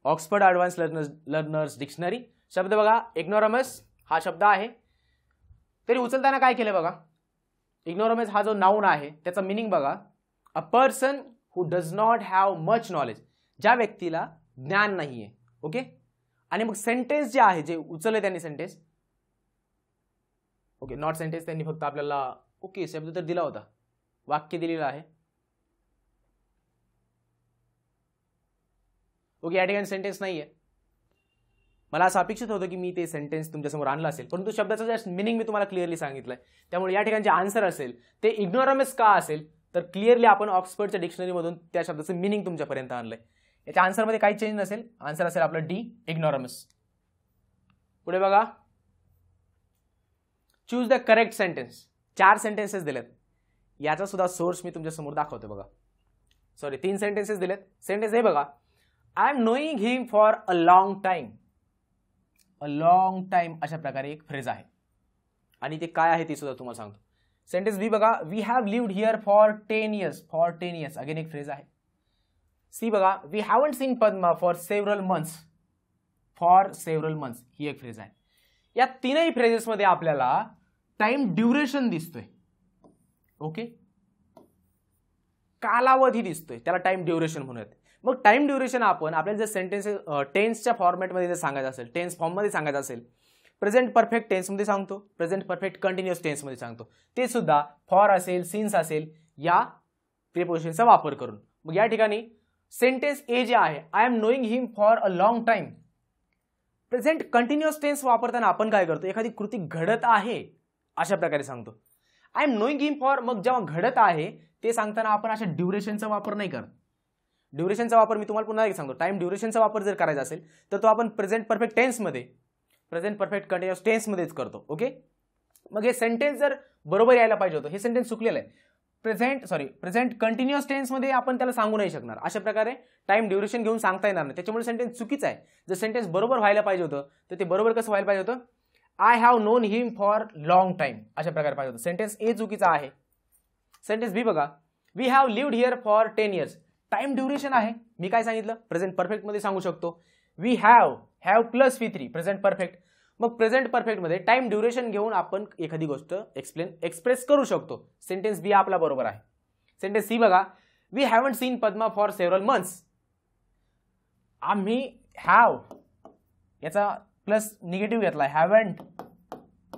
Oxford advance learners learners dictionary शब्द बघा इग्नोरमस हा शब्द आहे तरी उचलताना काय केलं बघा इग्नोरमस हा जो नाऊन आहे त्याचा मिनिंग बघा a person who does not have much knowledge ज्या व्यक्तीला ज्ञान नाही आहे ओके आणि मग सेंटेन्स जे आहे जे उचलले त्यांनी सेंटेन्स ओके नॉट सेंटेन्स त्यांनी फक्त आपल्याला ओके शब्द तर दिला होता वाक्य दिलेलं आहे ओके या ठिकाणी सेंटेन्स नाही आहे मला असं अपेक्षित होतं की मी ते सेंटेन्स तुमच्यासमोर आणलं असेल परंतु शब्दाचा जस्ट मिनिंग मी तुम्हाला क्लिअरली सांगितलंय त्यामुळे या ठिकाणी जे आन्सर असेल ते इग्नोरमेस का असेल तर क्लिअरली आपण ऑक्सफर्डच्या डिक्शनरीमधून त्या शब्दाचं मिनिंग तुमच्यापर्यंत आणलंय याच्या आन्सरमध्ये काही चेंज नसेल आन्सर असेल आपलं डी इग्नॉरमस पुढे बघा चूज द करेक्ट सेंटेन्स चार सेंटेन्सेस दिलेत याचा सुद्धा सोर्स मी तुमच्यासमोर दाखवतो बघा सॉरी तीन सेंटेन्सेस दिलेत सेंटेन्स हे बघा I am knowing him for a long time a long time अशा प्रकारे एक फ्रेज आहे आणि ते काय आहे ते सुद्धा तुम्हाला सांगतो सेंटेन्स बी बघा we have lived here for ten years for ten years again एक फ्रेज आहे सी बघा we haven't seen Padma for several months for several months ही एक फ्रेज आहे या तीनही फ्रेजेसमध्ये आपल्याला टाइम ड्युरेशन दिसतोय ओके कालावधी दिसतोय त्याला टाइम ड्युरेशन म्हणूयात मग टाइम ड्युरेशन आपण आपल्याला जर सेंटेन्स टेन्सच्या फॉर्मॅटमध्ये जर सांगायचं असेल टेन्स फॉर्ममध्ये सांगायचं असेल प्रेझेंट परफेक्ट टेन्समध्ये सांगतो प्रेझेंट परफेक्ट कंटिन्युअस टेन्समध्ये सांगतो ते सुद्धा फॉर असेल सीन्स असेल या प्रिपोजिशनचा वापर करून मग या ठिकाणी सेंटेन्स ए जे आहे I am knowing him for a long time present continuous tense वापरताना आपण काय करतो एखादी कृती घडत आहे अशा प्रकारे सांगतो I am knowing him for मग जेव्हा घडत आहे ते सांगताना आपण अशा ड्युरेशनचा वापर नाही करत ड्युरेशनचा वापर मी तुम्हाला पुन्हा एक सांगतो टाइम ड्युरेशनचा वापर जर करायचा असेल तर तो आपण प्रेझेंट परफेक्ट टेन्समध्ये प्रेझेंट परफेक्ट कंटिन्युअस टेन्समध्येच करतो ओके मग हे सेंटेन्स जर बरोबर यायला पाहिजे होतं हे सेंटेन्स चुकलेलं आहे प्रेझेंट सॉरी प्रेझेंट कंटिन्युअस टेन्समध्ये आपण त्याला सांगू नाही शकणार अशा प्रकारे टाईम ड्युरेशन घेऊन सांगता येणार नाही त्याच्यामुळे सेंटेन्स चुकीचं आहे जर सेंटेन्स बरोबर व्हायला पाहिजे होतं तर ते बरोबर कसं व्हायला पाहिजे होतं I have known him for long time अशा प्रकारे पाहिजे होतं सेंटेन्स ए चुकीचा आहे सेंटेन्स बी बघा we have lived here for ten years time duration आहे मी काय सांगितलं प्रेझेंट परफेक्टमध्ये सांगू शकतो we have have plus V three present perfect मग प्रेझेंट परफेक्टमध्ये टाईम ड्युरेशन घेऊन आपण एखादी गोष्ट एक्सप्लेन एक्सप्रेस करू शकतो सेंटेन्स बी आपला बरोबर आहे सेंटेन्स सी बघा we haven't seen Padma for several months आम्ही हॅव याचा प्लस निगेटिव्ह घेतला haven't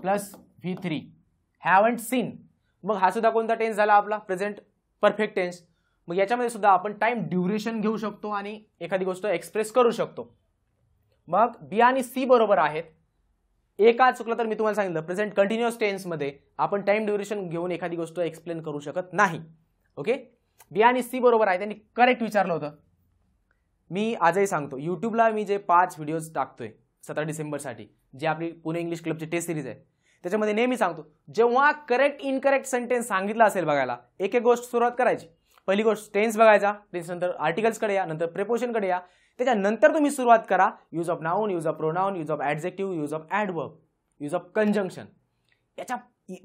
plus V three haven't seen मग हा सुद्धा कोणता टेन्स झाला आपला प्रेझेंट परफेक्ट टेन्स मग याच्यामध्ये सुद्धा आपण टाइम ड्युरेशन घेऊ शकतो आणि एखादी गोष्ट एक्सप्रेस करू शकतो मग बी आणि सी बरोबर आहेत एक आज चुकलं तर मी तुम्हाला सांगितलं प्रेझेंट कंटिन्युअस टेन्समध्ये आपण टाइम ड्युरेशन घेऊन एखादी गोष्ट एक्सप्लेन करू शकत नाही ओके बी आणि सी बरोबर आहे त्यांनी करेक्ट विचारलं होतं मी आजही सांगतो यूट्यूबला मी जे पाच व्हिडिओज टाकतोय सतरा डिसेंबरसाठी जे आपली पुणे इंग्लिश क्लबची टेस्ट सिरीज आहे त्याच्यामध्ये नेहमी सांगतो जेव्हा करेक्ट इनकरेक्ट सेंटेन्स सांगितलं असेल बघायला एक एक गोष्ट सुरुवात करायची पहिली गोष्ट टेन्स बघायचा टेन्स नंतर आर्टिकल्सकडे या नंतर प्रेपोशनकडे या त्याच्यानंतर तुम्ही सुरुवात करा use of noun use of pronoun use of adjective use of adverb use of conjunction याच्या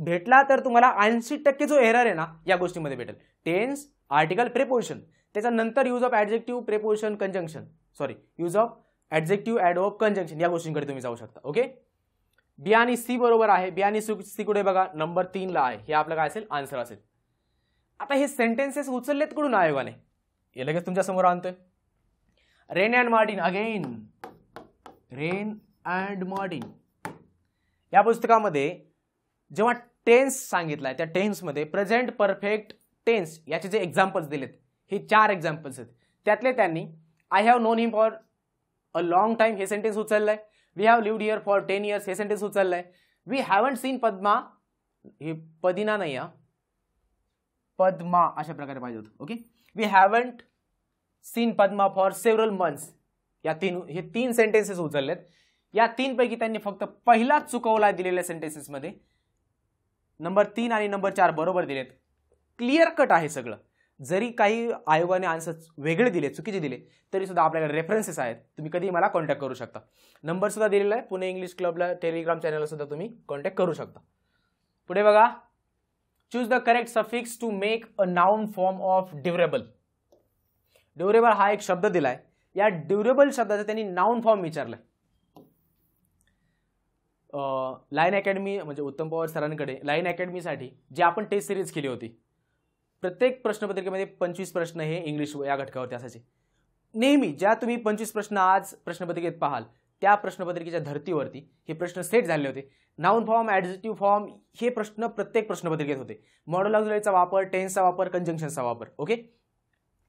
भेटला तर तुम्हाला ऐंशी टक्के जो एरर आहे ना या गोष्टीमध्ये भेटेल टेन्स आर्टिकल प्रेपोजिशन त्याच्यानंतर use of adjective preposition conjunction sorry use of adjective adverb conjunction या गोष्टींकडे तुम्ही जाऊ शकता ओके बी आणि सी बरोबर आहे बी आणि सी कुठे बघा नंबर तीनला आहे हे आपलं काय असेल आन्सर असेल आता हे सेंटेन्सेस उचललेत कुठून आयोगाने हे लगेच तुमच्यासमोर आणतोय Wren and Martin again Wren and Martin या पुस्तकामध्ये जेव्हा टेन्स सांगितला आहे त्या टेन्समध्ये प्रेझेंट परफेक्ट टेन्स याचे जे एक्झाम्पल्स दिलेत हे चार एक्झाम्पल्स आहेत त्यातले त्यांनी I have known him for a long time हे सेंटेन्स उचललं आहे we have lived here for ten years हे सेंटेन्स उचललं आहे वी हॅवंट सीन पद्मा हे पदिना नाही पद्मा अशा प्रकारे पाहिजे होतं okay we haven't seen Padma for several months या तीन हे तीन सेंटेन्सेस उचललेत या तीनपैकी त्यांनी फक्त पहिला चुकवला दिलेल्या सेंटेन्सेसमध्ये नंबर तीन आणि नंबर चार बरोबर दिलेत क्लिअर कट आहे सगळं जरी काही आयोगाने आन्सर वेगळे दिले चुकीचे दिले तरी सुद्धा आपल्याकडे रेफरन्सेस आहेत तुम्ही कधी मला कॉन्टॅक्ट करू शकता नंबर सुद्धा दिलेला आहे पुणे इंग्लिश क्लबला टेलिग्राम चॅनलला सुद्धा तुम्ही कॉन्टॅक्ट करू शकता पुढे बघा choose the correct suffix to make a noun form of durable durable हा एक शब्द दिलाय या ड्युरेबल शब्दाचा त्यांनी नाऊन फॉर्म विचारलाय लाईन अकॅडमी म्हणजे उत्तम पवार सरांकडे लाईन अकॅडमीसाठी जी आपण टेस्ट सिरीज केली होती प्रत्येक प्रश्नपत्रिकेमध्ये पंचवीस प्रश्न हे इंग्लिश या घटकावरती असायचे नेहमी ज्या तुम्ही पंचवीस प्रश्न आज प्रश्नपत्रिकेत पाहाल त्या प्रश्नपत्रिकेच्या धर्तीवरती हे प्रश्न सेट झाले होते नाऊन फॉर्म ॲडजेटिव्ह फॉर्म हे प्रश्न प्रत्येक प्रश्नपत्रिकेत होते मॉडल वापर टेन्सचा वापर कंजंक्शनचा वापर ओके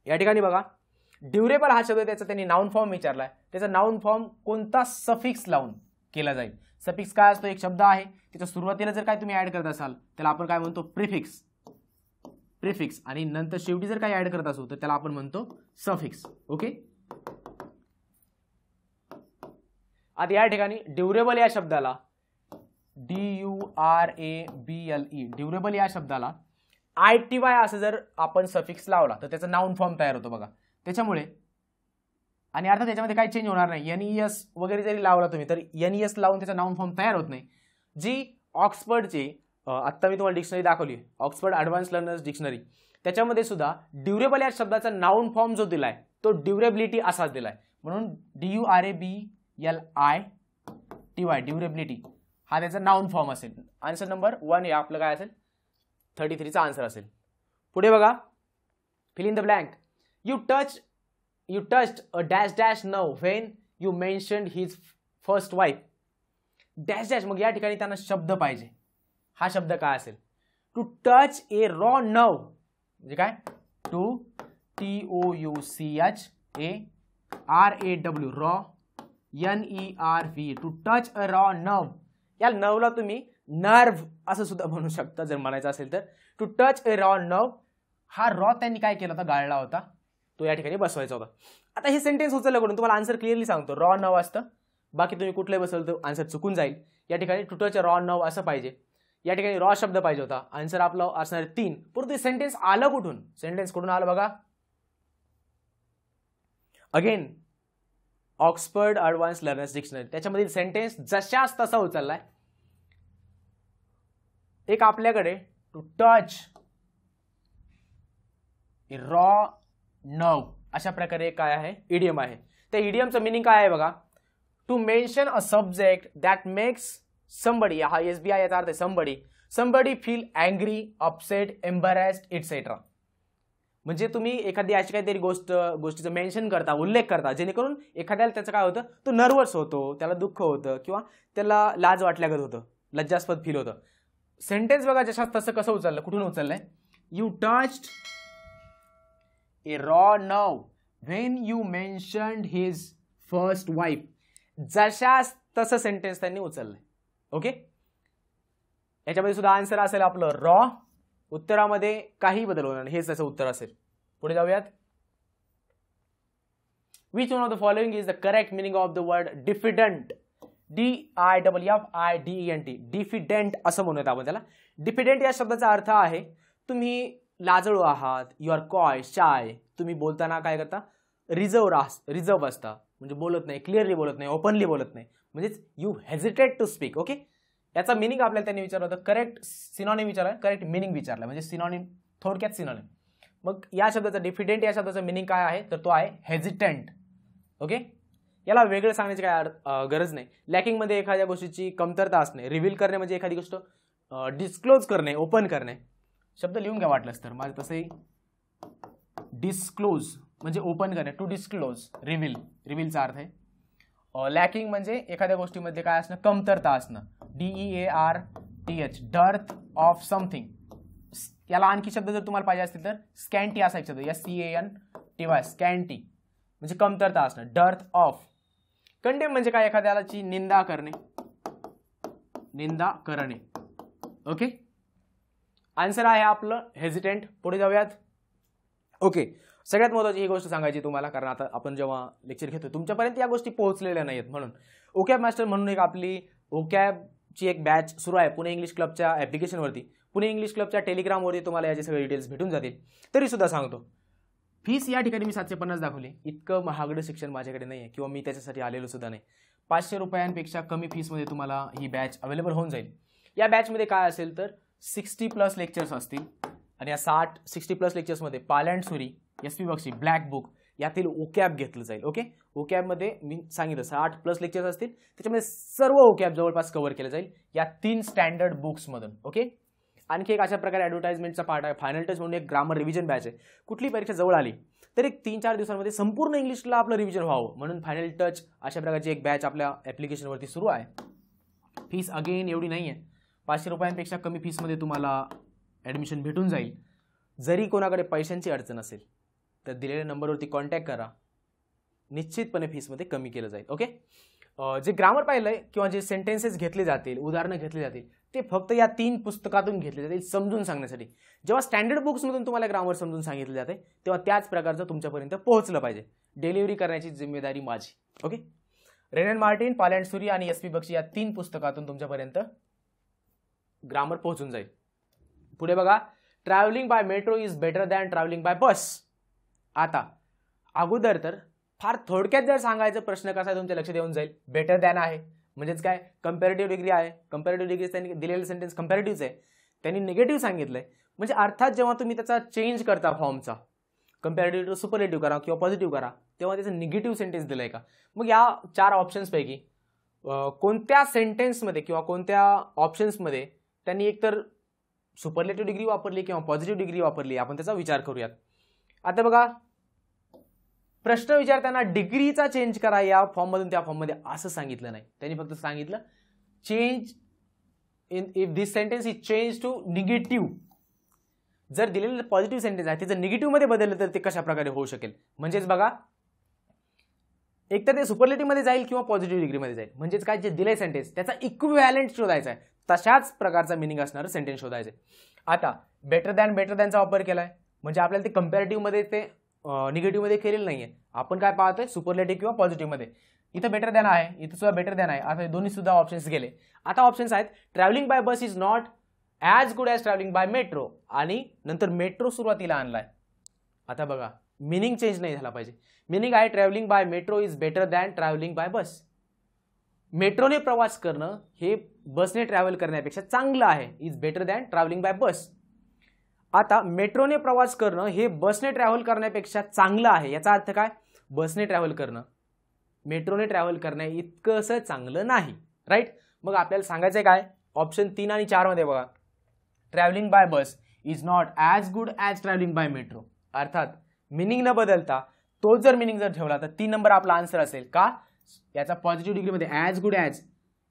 या ठिकाणी बघा ड्युरेबल हा शब्द त्याचा त्यांनी नाऊन फॉर्म विचारलाय त्याचा नाऊन फॉर्म कोणता सफिक्स लावून केला जाईल सफिक्स काय असतो एक शब्द आहे त्याच्या सुरुवातीला जर काय तुम्ही ॲड करत असाल त्याला आपण काय म्हणतो प्रिफिक्स प्रिफिक्स आणि नंतर शेवटी जर काय ॲड करत असू तर त्याला आपण म्हणतो सफिक्स ओके आता या ठिकाणी ड्युरेबल या शब्दाला D U R A B L E durable या शब्दाला आय टी वाय असं जर आपण सफिक्स लावला तर त्याचं नाऊन फॉर्म तयार होतो बघा त्याच्यामुळे आणि अर्थात त्याच्यामध्ये काही चेंज होणार नाही एन ई एस वगैरे जरी लावला तुम्ही तर एन ई एस लावून त्याचा नाऊन फॉर्म तयार होत नाही जी ऑक्सफर्डची आत्ता मी तुम्हाला डिक्शनरी दाखवली ऑक्सफर्ड ॲडव्हान्स लर्नर्स डिक्शनरी त्याच्यामध्ये सुद्धा ड्युरेबल या शब्दाचा नाऊन फॉर्म जो दिला आहे तो ड्युरेबिलिटी असाच दिला आहे म्हणून D U R A B L I T Y durability हा त्याचा नाऊन फॉर्म असेल आन्सर नंबर वन हे आपलं काय असेल थर्टी थ्रीचा आन्सर असेल पुढे बघा fill in the blank you touch you touch a dash dash nerve when you mentioned his first wife dash dash मग या ठिकाणी त्यांना शब्द पाहिजे हा शब्द काय असेल to touch a raw nerve म्हणजे काय to T O U C H A R A W raw N E R V to touch a raw nerve या नवला तुम्ही नर्व्ह असं सुद्धा म्हणू शकता जर म्हणायचं असेल तर to touch a raw nerve हा रॉ त्यांनी काय केला होता गाळला होता तो या ठिकाणी बसवायचा होता आता हे सेंटेन्स उचललं करून तुम्हाला आन्सर क्लिअरली सांगतो रॉ नव असतं बाकी तुम्ही कुठलंही बसवलं तर आन्सर चुकून जाईल या ठिकाणी टू टच रॉ नव असं पाहिजे या ठिकाणी रॉ शब्द पाहिजे होता आन्सर आपला असणार तीन परंतु सेंटेन्स आलं कुठून सेंटेन्स कुठून आलं बघा again Oxford advance learners dictionary त्याच्यामधील सेंटेन्स जशाच तसा उचललाय एक आपल्याकडे टू टच रॉ नव अशा प्रकारे काय आहे इडियम आहे त्या इडियमचं मिनिंग काय आहे बघा to mention a subject that makes somebody हा एस बी आय याचा अर्थ somebody somebody feel angry upset embarrassed etcetera म्हणजे तुम्ही एखादी अशी काहीतरी गोष्ट गोष्टीचं मेन्शन करता उल्लेख करता जेणेकरून एखाद्याला त्याचं काय होतं तो नर्वस होतो त्याला दुःख होतं किंवा त्याला लाज वाटल्यागत होतं लज्जास्पद फील होतं सेंटेन्स बघा जशात तसं कसं उचललं कुठून उचललंय you touch a raw nerve when you mention his first wife जशास तसं सेंटेन्स त्यांनी उचललंय ओके याच्यामध्ये सुद्धा आन्सर असेल आपलं रॉ उत्तरामध्ये काही बदल होणार हेच त्याचं उत्तर असेल पुढे जाऊयात which one of the following is the correct meaning of the word diffident D I double F I D N T diffident असं म्हणूयात आपण त्याला डिफिडेंट या शब्दाचा अर्थ आहे तुम्ही लाजळू आहात यू आर कॉय शाय तुम्ही बोलताना काय करता रिझर्व रास रिझर्व असता म्हणजे बोलत नाही क्लिअरली बोलत नाही ओपनली बोलत नाही म्हणजेच you hesitate to speak okay याचा मिनिंग आपल्याला त्यांनी विचारलं होतं करेक्ट सिनॉनिम विचारला करेक्ट मिनिंग विचारला म्हणजे सिनॉनिम थोडक्यात सिनॉनिम मग या शब्दाचा डिफिडेंट या शब्दाचा मिनिंग काय आहे तर तो आहे हेझिटेंट ओके याला वेगळं सांगण्याची काय गरज नाही लॅकिंगमध्ये एखाद्या गोष्टीची कमतरता असणे रिव्हील करणे म्हणजे एखादी गोष्ट डिस्क्लोज करणे ओपन करणे शब्द लिहून घ्या वाटलंच तर माझं तसंही डिस्क्लोज म्हणजे ओपन करणे टू डिस्क्लोज रिव्हील रिव्हीलचा अर्थ आहे लॅकिंग म्हणजे एखाद्या गोष्टीमध्ये काय असणं कमतरता असणं D E A R T H dearth of something याला आणखी शब्द जर तुम्हाला पाहिजे असतील तर स्कॅन्टी असा एक शब्द S C N T Y scanty म्हणजे कमतरता असणं डर्थ ऑफ कंडेम म्हणजे काय एखाद्यालाची निंदा करणे निंदा करणे ओके आन्सर आहे आपलं हेजिटेंट पुढे जाऊयात ओके सगळ्यात महत्वाची ही गोष्ट सांगायची तुम्हाला कारण आता आपण जेव्हा लेक्चर घेतो तुमच्यापर्यंत या गोष्टी पोहोचलेल्या नाहीत म्हणून ओकॅब मास्टर म्हणून एक आपली ओकॅबची एक बॅच सुरू आहे पुणे इंग्लिश क्लबच्या ॲप्लिकेशनवरती पुणे इंग्लिश क्लबच्या टेलिग्रामवरती तुम्हाला याचे सगळे डिटेल्स भेटून जातील तरी सुद्धा सांगतो फीस या ठिकाणी मी सातशे पन्नास दाखवली इतकं महागडं शिक्षण माझ्याकडे नाही आहे किंवा मी त्याच्यासाठी आलेलो सुद्धा नाही पाचशे रुपयांपेक्षा कमी फीसमध्ये तुम्हाला ही बॅच अवेलेबल होऊन जाईल या बॅचमध्ये काय असेल तर सिक्स्टी प्लस लेक्चर्स असतील आणि या साठ सिक्स्टी प्लस लेक्चर्समध्ये Pal and Suri S P Bakshi black book यातील कॅब घेतलं जाईल ओके ओकॅबमध्ये मी सांगितलं साठ प्लस लेक्चर्स असतील त्याच्यामध्ये सर्व ओकॅब जवळपास कव्हर केलं जाईल या तीन स्टँडर्ड बुक्समधून ओके आणखी एक अशा प्रकारे ॲडव्हर्टाइजमेंटचा पार्ट आहे फायनल टेस्ट म्हणून एक ग्रामर रिव्हिजन बॅच आहे कुठली परीक्षा जवळ आली तर एक तीन चार दिवसांमध्ये संपूर्ण इंग्लिशला आपलं रिव्हिजन व्हावं म्हणून फायनल टच अशा प्रकारची एक बॅच आपल्या ॲप्लिकेशनवरती सुरू आहे फीस अगेन एवढी नाही आहे पाचशे रुपयांपेक्षा कमी फीसमध्ये तुम्हाला ॲडमिशन भेटून जाईल जरी कोणाकडे पैशांची अडचण असेल तर दिलेल्या नंबरवरती कॉन्टॅक्ट करा निश्चितपणे फीसमध्ये कमी केलं जाईल ओके जे ग्रामर पाहिलंय किंवा जे सेंटेन्सेस घेतले जातील उदाहरणं घेतली जातील ते फक्त या तीन पुस्तकातून घेतले जातील समजून सांगण्यासाठी जेव्हा स्टँडर्ड बुक्समधून तुम्हाला ग्रामर समजून सांगितलं जाते तेव्हा त्याच प्रकारचं तुमच्यापर्यंत पोहोचलं पाहिजे डिलिव्हरी करण्याची जिम्मेदारी माझी ओके रेनन मार्टिन पालँड सुरी आणि एस पी बक्षी या तीन पुस्तकातून तुमच्यापर्यंत ग्रामर पोहोचून जाईल पुढे बघा travelling by metro is better than travelling by bus आता अगोदर तर फार थोडक्यात जर सांगायचं प्रश्न कसा आहे तुमच्या लक्ष देऊन जाईल बेटर दॅन आहे म्हणजेच काय कम्पॅरेटिव्ह डिग्री आहे कम्पॅरेटिव्ह डिग्री त्यांनी दिलेलं सेंटेन्स कम्पेरेटिव्ह आहे त्यांनी निगेटिव्ह सांगितलं आहे म्हणजे अर्थात जेव्हा तुम्ही त्याचा चेंज करता फॉर्मचा कम्पॅरेटिव्ह टू सुपरलेटिव्ह करा किंवा पॉझिटिव्ह करा तेव्हा त्याचं निगेटिव्ह सेंटेन्स दिलं आहे का मग या चार ऑप्शन्सपैकी कोणत्या सेंटेन्समध्ये किंवा कोणत्या ऑप्शन्समध्ये त्यांनी एकतर सुपरलेटिव्ह डिग्री वापरली किंवा पॉझिटिव्ह डिग्री वापरली आपण त्याचा विचार करूयात आता बघा प्रश्न विचारताना डिग्रीचा चेंज करा या फॉर्ममधून त्या फॉर्ममध्ये असं सांगितलं नाही त्यांनी फक्त सांगितलं change in if this sentence is change to negative जर दिलेलं पॉझिटिव्ह सेंटेन्स आहे ते जर निगेटिव्हमध्ये बदललं तर ते कशा प्रकारे होऊ शकेल म्हणजेच बघा एक तर ते सुपरलेटिव्हमध्ये जाईल किंवा पॉझिटिव्ह डिग्रीमध्ये जाईल म्हणजेच काय जे दिले सेंटेन्स त्याचा इक्विव्हॅलेंट शोधायचा आहे तशाच प्रकारचा मिनिंग असणारं सेंटेन्स शोधायचं आहे आता बेटर दॅन बेटर दॅनचा वापर केला आहे म्हणजे आपल्याला ते कम्पॅरेटिव्हमध्ये ते निगेटिव्हमध्ये केलेलं नाही आहे आपण काय पाहतोय सुपरलेटिव्ह किंवा पॉझिटिव्हमध्ये इथं बेटर दॅन आहे इथं सुद्धा बेटर दॅन आहे आता दोन्ही सुद्धा ऑप्शन्स गेले आता ऑप्शन्स आहेत travelling by bus is not as good as travelling by metro आणि नंतर मेट्रो सुरुवातीला आणला आहे आता बघा मिनिंग चेंज नाही झाला पाहिजे मिनिंग आहे travelling by metro is better than travelling by bus मेट्रोने प्रवास करणं हे बसने ट्रॅव्हल करण्यापेक्षा चांगलं आहे is better than travelling by bus आता मेट्रोने प्रवास करणं हे बसने ट्रॅव्हल करण्यापेक्षा चांगलं आहे याचा अर्थ काय बसने ट्रॅव्हल करणं मेट्रोने ट्रॅव्हल इतकं असं चांगलं नाही राईट मग आपल्याला सांगायचं आहे काय ऑप्शन तीन आणि चारमध्ये बघा travelling by bus is not as good as travelling by metro अर्थात मिनिंग न बदलता तो जर मिनिंग जर ठेवला तर तीन नंबर आपला आन्सर असेल का याचा पॉझिटिव्ह डिग्रीमध्ये ॲज गुड ॲज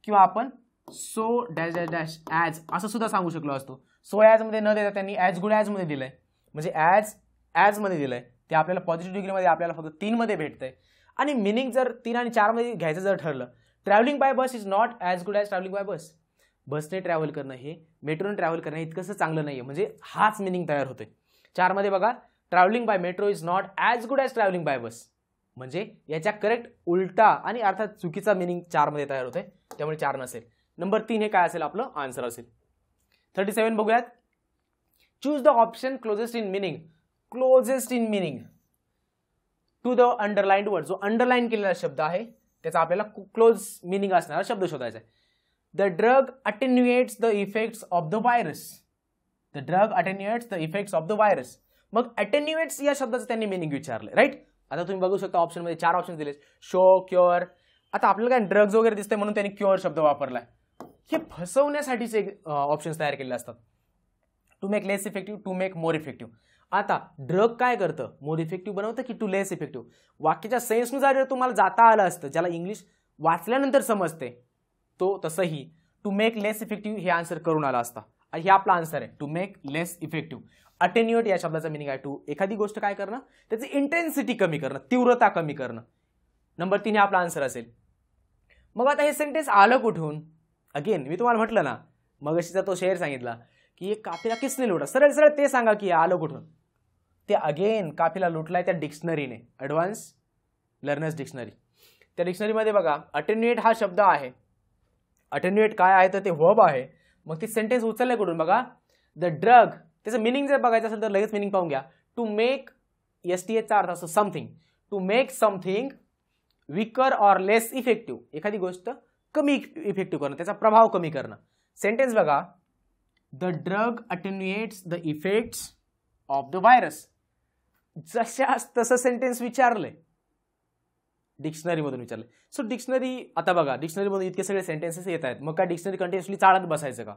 किंवा आपण so dash dash dash as असं सुद्धा सांगू शकलो असतो सो ॲजमध्ये न देता त्यांनी ॲज गुड ॲजमध्ये दिलं आहे म्हणजे ॲज ॲजमध्ये दिलं आहे ते आपल्याला पॉझिटिव्ह डिग्रीमध्ये आपल्याला फक्त तीनमध्ये भेटतं आहे आणि मिनिंग जर तीन आणि चारमध्ये घ्यायचं जर ठरलं travelling by bus is not as good as travelling by bus बसने ट्रॅव्हल करणं हे मेट्रोने ट्रॅव्हल करणं हे इतकंसं चांगलं नाही आहे म्हणजे हाच मिनिंग तयार आहे चारमध्ये बघा travelling by metro is not as good as travelling by bus म्हणजे याच्या करेक्ट उलटा आणि अर्थात चुकीचा मिनिंग चारमध्ये तयार आहे त्यामुळे चार नसेल नंबर तीन हे काय असेल आपलं आन्सर असेल थर्टी सेवन बघूयात choose the option closest in meaning closest in meaning to the underline word जो अंडरलाईन केलेला शब्द आहे त्याचा आपल्याला क्लोज मिनिंग असणारा शब्द शोधायचा आहे the drug attenuates the effects of the virus the drug attenuates the effects of the virus मग अटेन्युएट्स या शब्दाचं त्यांनी मिनिंग विचारले राईट आता तुम्ही बघू शकता ऑप्शनमध्ये चार ऑप्शन दिले शो क्युअर आता आपल्याला काय ड्रग्ज वगैरे दिसतंय म्हणून त्यांनी क्युअर शब्द वापरला आहे हे फसवण्यासाठीचे ऑप्शन्स तयार केलेले असतात to make less effective to make more effective आता ड्रग काय करतं मोर इफेक्टिव्ह बनवतं की टू लेस इफेक्टिव्ह वाक्याच्या सेन्सनुसार जर तुम्हाला जाता आलं असतं ज्याला इंग्लिश वाचल्यानंतर समजते तो तसंही टू मेक लेस इफेक्टिव्ह हे आन्सर करून आला असता हे आपला आन्सर आहे to make less effective attenuate या शब्दाचा मिनिंग आहे टू एखादी गोष्ट काय करणं त्याची इंटेन्सिटी कमी करणं तीव्रता कमी करणं नंबर तीन हे आपला आन्सर असेल मग आता हे सेंटेन्स आलं कुठून अगेन मी तुम्हाला म्हटलं ना मगशीचा तो शेअर सांगितला की एक काफिला किसने लुटा सरळ सरळ ते सांगा की आलो कुठून ते अगेन काफीला लुटलाय त्या डिक्शनरीने ॲडव्हान्स लर्नर्स डिक्शनरी त्या डिक्शनरीमध्ये बघा अटेन्युएट हा शब्द आहे अटेन्युएट काय आहे तर ते होब आहे मग ती सेंटेन्स उचललं कुठून बघा द ड्रग त्याचं मिनिंग जर बघायचं असेल तर लगेच मिनिंग पाहून घ्या टू मेक एस टी एचा अर्थ असं something to make something weaker or less effective एखादी गोष्ट कमी इफेक्टिव्ह करणं त्याचा प्रभाव कमी करणं सेंटेन्स बघा the drug attenuates the effects of the virus जशा तसं सेंटेन्स विचारले डिक्शनरीमधून विचारले सो डिक्शनरी आता बघा डिक्शनरीमधून इतके सगळे सेंटेन्सेस येत आहेत मग काय डिक्शनरी कंटिन्युअसली चाळत बसायचं का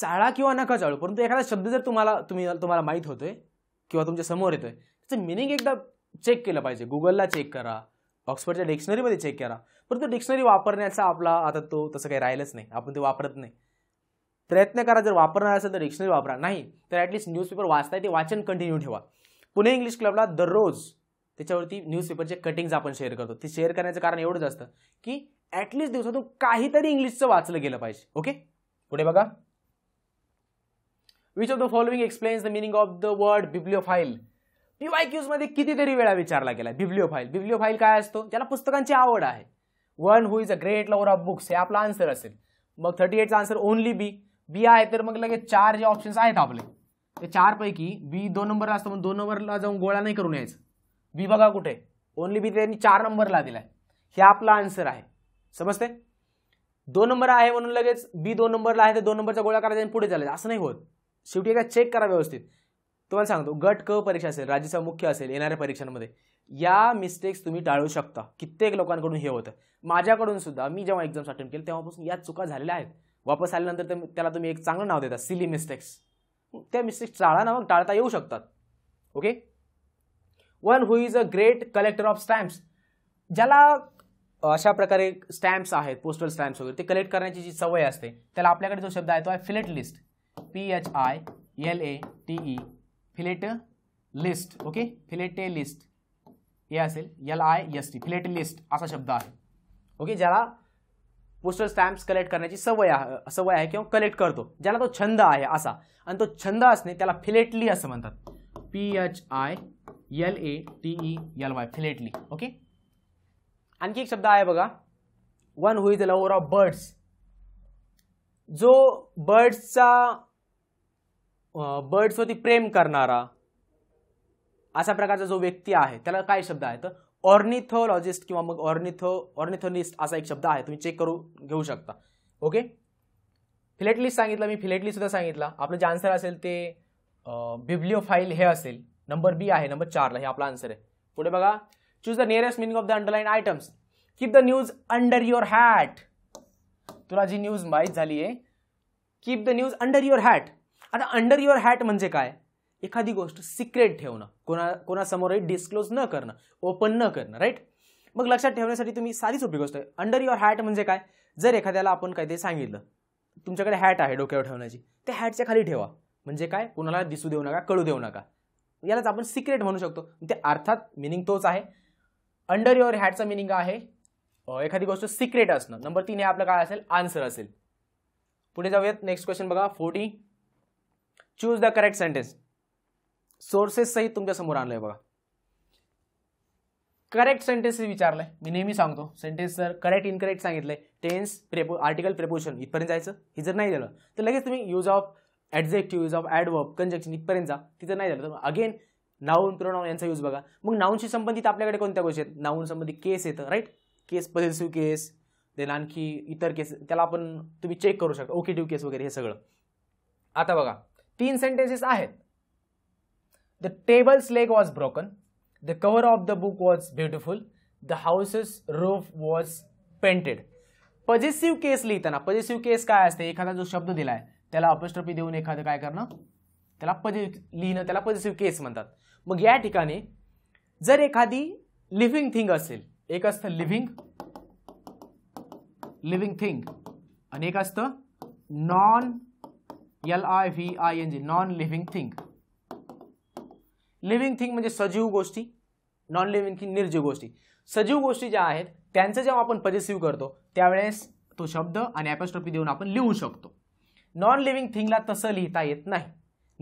चाळा किंवा नका चाळू परंतु एखादा शब्द जर तुम्हाला तुम्ही तुम्हाला माहीत होतोय किंवा तुमच्या समोर येतोय त्याचं मिनिंग एकदा चेक केलं पाहिजे गुगलला चेक करा ऑक्सफर्डच्या डिक्शनरीमध्ये चेक करा परंतु डिक्शनरी वापरण्याचा आपला आता तो तसं काही राहिलंच नाही आपण ते वापरत नाही प्रयत्न करा जर वापरणार असेल तर डिक्शनरी वापरा नाही तर ॲटलिस्ट न्यूजपेपर वाचताय ते वाचन कंटिन्यू ठेवा पुणे इंग्लिश क्लबला दररोज त्याच्यावरती न्यूजपेपरचे कटिंग्ज आपण शेअर करतो ते शेअर करण्याचं कारण एवढंच असतं की ॲटलिस्ट दिवसातून काहीतरी इंग्लिशचं वाचलं गेलं पाहिजे ओके पुढे बघा which of the following explains the meaning of the word phile P Y क्यूजमध्ये कितीतरी वेळा विचारला गेला फाईल बिब्लिओ फाईल काय असतो ज्याला पुस्तकांची आवड आहे one who is a great lover of books हे आपला आन्सर असेल मग थर्टी एटचा आन्सर ओनली बी बी आहे तर मग लगेच चार जे ऑप्शन्स आहेत आपले ते चारपैकी बी दोन नंबरला असतं म्हणून दोन नंबरला जाऊन गोळा नाही करून यायचं बी बघा कुठे ओनली बी त्यांनी चार नंबरला दिला आहे हे आपला आन्सर आहे समजते दोन नंबर आहे म्हणून लगेच बी दोन नंबरला आहे तर दोन नंबरचा गोळा करायचा आणि पुढे चालायचं असं नाही होत शेवटी एकदा चेक करा व्यवस्थित तुम्हाला सांगतो गट क परीक्षा असेल राज्यसभा मुख्य असेल येणाऱ्या परीक्षांमध्ये या मिस्टेक्स तुम्ही टाळू शकता कित्येक लोकांकडून हे होतं माझ्याकडून सुद्धा मी जेव्हा एक्झाम्स अटेंड केले तेव्हापासून या चुका झालेल्या आहेत वापस आल्यानंतर त्याला तुम्ही एक चांगलं नाव देता सिली मिस्टेक्स त्या मिस्टेक्स टाळा ना मग टाळता येऊ शकतात okay one who is a great collector of stamps ज्याला अशा प्रकारे स्टॅम्प्स आहेत पोस्टल स्टॅम्प्स वगैरे ते कलेक्ट करण्याची जी सवय असते त्याला आपल्याकडे जो शब्द आहे तो आहे philatelist P H I L A T E philatelist okay philatelist हे असेल L I S T philatelist असा शब्द आहे ओके ज्याला पोस्टल स्टॅम्प्स कलेक्ट करण्याची सवय आहे सवय आहे किंवा कलेक्ट करतो ज्याला तो छंद आहे असा आणि तो छंद असणे त्याला फिलेटली असं म्हणतात P H I L A T E L Y philately okay आणखी एक शब्द आहे बघा one who is the lover of birds जो बर्ड्सचा बर्ड्सवरती प्रेम करणारा असा प्रकारचा जो व्यक्ती आहे त्याला काय शब्द आहे तर ऑर्निथोलॉजिस्ट किंवा मग ऑर्निथो ऑर्निथोनिस्ट असा एक शब्द आहे तुम्ही चेक करू घेऊ शकता ओके फिलेटलिस्ट सांगितलं मी फिलेटली सुद्धा सांगितलं आपलं जे आन्सर असेल ते फाईल हे असेल नंबर बी आहे नंबर चारला हे आपला आन्सर आहे पुढे बघा choose the nearest meaning of the underline items keep the news under your hat तुला जी न्यूज माहीत झाली आहे keep the news under your hat आता अंडर युअर हॅट म्हणजे काय एखादी गोष्ट सिक्रेट ठेवणं कोणा कोणासमोरही डिस्क्लोज न करणं ओपन न करणं राईट मग लक्षात ठेवण्यासाठी तुम्ही साधी सोपी गोष्ट आहे अंडर युअर हॅट म्हणजे काय जर एखाद्याला आपण काहीतरी सांगितलं तुमच्याकडे हॅट आहे डोक्यावर ठेवण्याची त्या हॅटच्या खाली ठेवा म्हणजे काय कोणाला दिसू देऊ नका कळू देऊ नका यालाच आपण सिक्रेट म्हणू शकतो ते अर्थात मिनिंग तोच आहे अंडर युअर हॅटचा मिनिंग आहे एखादी गोष्ट सिक्रेट असणं नंबर तीन हे आपलं काय असेल आन्सर असेल पुढे जाऊयात नेक्स्ट क्वेश्चन बघा forty choose the correct sentence sources सहित तुमच्यासमोर आणलंय बघा करेक्ट सेंटेन्स विचारलंय मी नेहमी सांगतो सेंटेन्स जर करेक्ट इनकरेक्ट सांगितलंय टेन्स प्रेपो आर्टिकल प्रेपोशन इथपर्यंत जायचं हे जर नाही झालं तर लगेच तुम्ही use of adjective use of verb conjunction इथपर्यंत जा तिथं नाही झालं तर अगेन नाऊन प्रोनाऊन यांचा यूज बघा मग नाऊनशी संबंधित आपल्याकडे कोणत्या गोष्टी आहेत नाऊन संबंधित केस येतं right case possessive case then आणखी इतर केस त्याला आपण तुम्ही चेक करू शकता ओकेटिव्ह केस वगैरे हे सगळं आता बघा तीन सेंटेन्सेस आहेत The table's leg was broken. The cover of the book was beautiful. The house's roof was painted. Possessive case लिहिताना पजेसिव्ह केस काय असते एखादा जो शब्द दिलाय त्याला अपोस्ट्रॉफी देऊन एखादं काय करणं त्याला पजे लिहिणं त्याला पॉझिटिव्ह केस म्हणतात मग या ठिकाणी जर एखादी लिव्हिंग थिंग असेल एक असतं लिव्हिंग लिव्हिंग थिंग आणि एक असतं non L I V I N G non living thing living thing म्हणजे सजीव गोष्टी नॉन लिव्हिंग थिंग निर्जीव गोष्टी सजीव गोष्टी ज्या आहेत त्यांचं जेव्हा आपण पजेसिव्ह करतो त्यावेळेस तो शब्द आणि ॲपॅस्ट्रॉफी देऊन आपण लिहू शकतो नॉन लिव्हिंग थिंगला तसं लिहिता येत नाही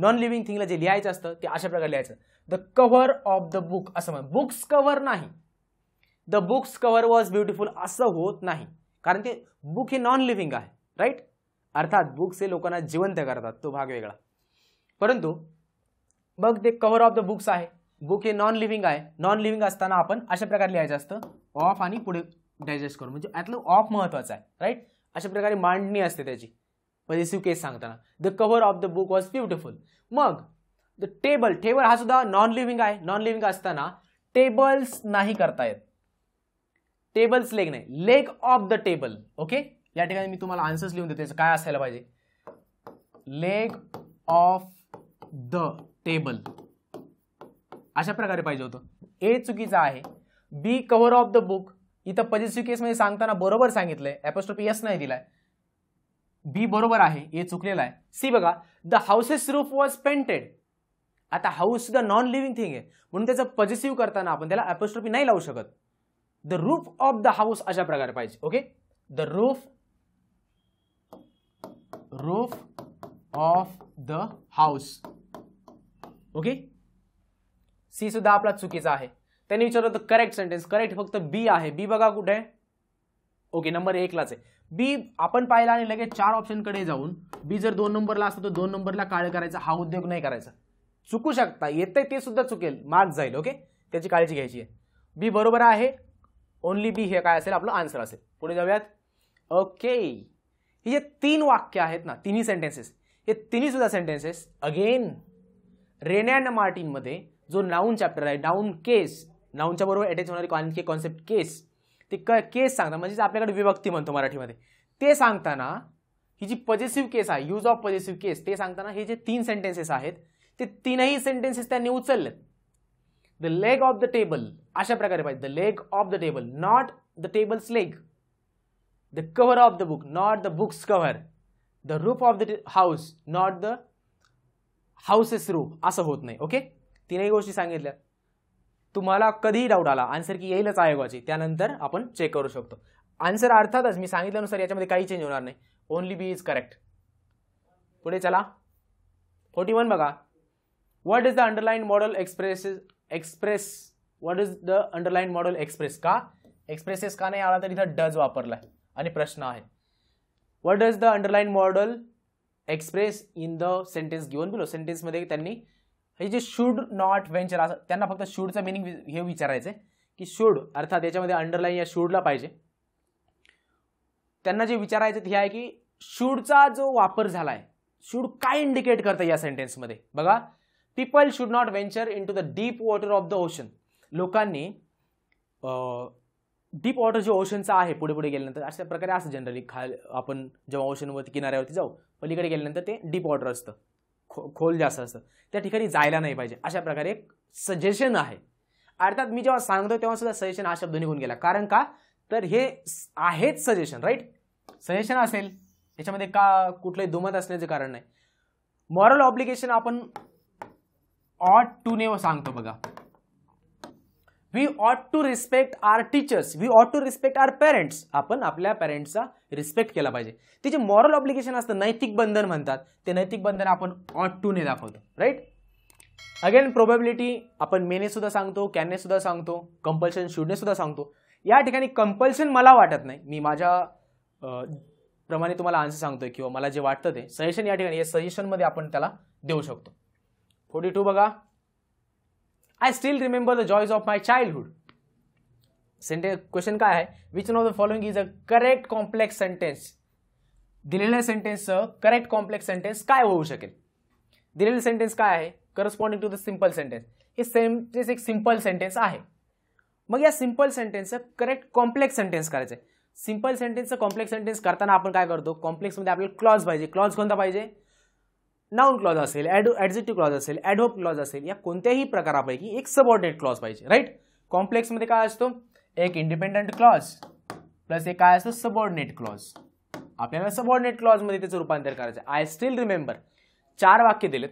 नॉन लिव्हिंग थिंगला जे लिहायचं असतं ते अशा प्रकारे लिहायचं the cover of the book असं म्हण बुक्स कव्हर नाही the books cover was beautiful असं होत नाही कारण ते बुक हे नॉन लिव्हिंग आहे राईट अर्थात बुक्स हे लोकांना जिवंत करतात तो भाग वेगळा परंतु मग ते कव्हर ऑफ द बुक्स आहे बुक हे नॉन लिव्हिंग आहे नॉन लिव्हिंग असताना आपण अशा प्रकारे लिहायचं असतं ऑफ आणि पुढे डायजेस्ट करू म्हणजे यातलं ऑफ महत्वाचं आहे राईट अशा प्रकारे मांडणी असते त्याची पॉझिटिव्ह म्हणजे केस सांगताना the cover of the book was beautiful मग द टेबल टेबल हा सुद्धा नॉन लिव्हिंग आहे नॉन लिव्हिंग असताना टेबल्स नाही करता येत टेबल्स लेग नाही leg of the table okay या ठिकाणी मी तुम्हाला आन्सर्स लिहून देतो काय असायला पाहिजे लेग ऑफ द टेबल अशा प्रकारे पाहिजे होतं ए चुकीचा आहे B cover of the book इथं केस मध्ये सांगताना बरोबर सांगितलंय ॲपोस्ट्रोफी एस नाही दिलाय बी बरोबर आहे ए चुकलेला आहे सी बघा the houses roof was painted आता house the non living thing आहे म्हणून त्याचं पॉझिटिव्ह करताना आपण त्याला ॲपोस्ट्रोफी नाही लावू शकत the roof of the house अशा प्रकारे पाहिजे okay the roof roof of the house okay C सुद्धा आपला चुकीचा आहे त्यांनी विचारलं होतं करेक्ट सेंटेन्स करेक्ट फक्त बी आहे बी बघा कुठे ओके नंबर एकलाच आहे बी आपण पाहिला आणि लगेच चार ऑप्शनकडे जाऊन बी जर दोन नंबरला असतो तर दोन नंबरला काळ करायचा हा उद्योग नाही करायचा चुकू शकता येत ते सुद्धा चुकेल मार्क जाईल ओके त्याची काळजी घ्यायची आहे बी बरोबर आहे ओन्ली बी हे काय असेल आपलं आन्सर असेल पुढे जाऊयात ओके हे जे तीन वाक्य आहेत ना तिन्ही सेंटेन्सेस हे तिन्ही सुद्धा सेंटेन्सेस अगेन रेन्यान मार्टिनमध्ये जो नाऊन चॅप्टर आहे नाऊन केस नाऊनच्या बरोबर अटॅच होणारी आणखी कॉन्सेप्ट केस ते क केस सांगतात म्हणजेच आपल्याकडे विभक्ती म्हणतो मराठीमध्ये ते सांगताना ही जी पॉझिटिव्ह केस आहे यूज ऑफ पॉझिटिव्ह केस ते सांगताना हे जे तीन सेंटेन्सेस आहेत ते तीनही सेंटेन्सेस त्यांनी उचललेत the leg of the table अशा प्रकारे पाहिजे the leg of the table not the tables leg the cover of the book not the books cover the roof of the house not the houses रू असं होत नाही okay तीनही गोष्टी सांगितल्या तुम्हाला कधीही डाऊट आला आन्सर की येईलच आयोगाची त्यानंतर आपण चेक करू शकतो आन्सर अर्थातच मी सांगितल्यानुसार याच्यामध्ये काही चेंज होणार नाही ओनली बी इज करेक्ट पुढे चला फोर्टी वन बघा what is the underline modal express express what is the underline modal express का एक्सप्रेसेस का नाही आला तर इथं डज वापरला आणि प्रश्न आहे what is the underline modal express in the sentence घेऊन बिलो सेंटेन्समध्ये त्यांनी हे जे शूड नॉट व्हेंचर असं त्यांना फक्त शूडचं मिनिंग हे विचारायचं आहे की शूड अर्थात याच्यामध्ये अंडरलाईन या शूडला पाहिजे त्यांना जे विचारायचं हे आहे की शूडचा जो वापर झाला आहे शूड काय इंडिकेट करतं या सेंटेन्समध्ये बघा people should not venture into the deep water of the ocean लोकांनी डीप वॉटर जे ओशनचा आहे पुढे पुढे गेल्यानंतर अशा प्रकारे असं जनरली खाल आपण जेव्हा ओशनवरती किनाऱ्यावरती जाऊ पलीकडे गेल्यानंतर ते डीप वॉटर असतं खो खोल जास्त असतं त्या ठिकाणी जायला नाही पाहिजे अशा प्रकारे एक सजेशन आहे अर्थात मी जेव्हा सांगतो तेव्हा सुद्धा सजेशन हा शब्द निघून गेला कारण का तर हे आहेच सजेशन राईट सजेशन असेल याच्यामध्ये का कुठलंही दुमत असण्याचं कारण नाही मॉरल ऑब्लिगेशन आपण ऑट टू नेव सांगतो बघा we ought to respect our teachers we ought to respect our parents आपण आपल्या पेरेंट्सचा रिस्पेक्ट केला पाहिजे ते जे मॉरल ऑब्लिगेशन असतं नैतिक बंधन म्हणतात ते नैतिक बंधन आपण ऑट टू ने दाखवतो राईट अगेन प्रोबॅबिलिटी आपण मेने सुद्धा सांगतो कॅनने सुद्धा सांगतो कंपल्शन शूडने सुद्धा सांगतो या ठिकाणी कंपल्शन मला वाटत नाही मी माझ्या प्रमाणे तुम्हाला आन्सर सांगतोय किंवा मला जे वाटतं ते सजेशन या ठिकाणी या सजेशनमध्ये आपण त्याला देऊ शकतो फोर्टी टू बघा I still remember the joys of my childhood सेंटे क्वेश्चन काय आहे which of the following is a correct complex sentence दिलेल्या सेंटेन्सचं करेक्ट कॉम्प्लेक्स सेंटेन्स काय होऊ शकेल दिलेलं सेंटेन्स काय आहे corresponding to the simple sentence हे सेंटेन्स एक सिम्पल सेंटेन्स आहे मग या सिम्पल सेंटेन्सचं करेक्ट कॉम्प्लेक्स सेंटेन्स करायचं आहे सिम्पल सेंटेन्सचं कॉम्प्लेक्स सेंटेन्स करताना आपण काय करतो कॉम्प्लेक्समध्ये आपल्याला क्लॉज पाहिजे क्लॉज कोणता पाहिजे नाउन क्लॉज असेल ॲडो क्लॉज असेल ॲडहोप क्लॉज असेल या कोणत्याही प्रकारापैकी एक सबऑर्डिनेट क्लॉज पाहिजे राईट कॉम्प्लेक्समध्ये काय असतो एक इंडिपेंडंट क्लॉज प्लस एक काय असतो सबऑर्डिनेट क्लॉज आपल्याला सबऑर्डिनेट क्लॉजमध्ये त्याचं रूपांतर करायचं आय स्टील रिमेंबर चार वाक्य दिलेत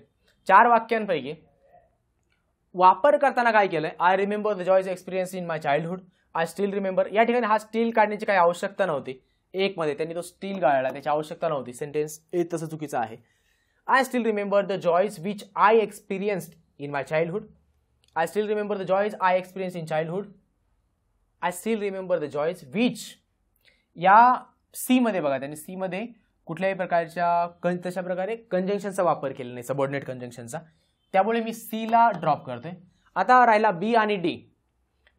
चार वाक्यांपैकी वापर करताना काय केलं I remember the joys experience in my childhood I still remember या ठिकाणी हा स्टील काढण्याची काही आवश्यकता नव्हती एकमध्ये त्यांनी तो स्टील गाळला त्याची आवश्यकता नव्हती सेंटेन्स ए तसं चुकीचं आहे I still remember the joys which I experienced in my childhood. I still remember the joys I experienced in childhood. I still remember the joys which या सीमध्ये बघा त्यांनी सीमध्ये कुठल्याही प्रकारच्या कं तशा प्रकारे कंजंक्शनचा वापर केला नाही सबॉर्डिनेट कंजंक्शनचा त्यामुळे मी सीला ड्रॉप करतोय आता राहिला बी आणि डी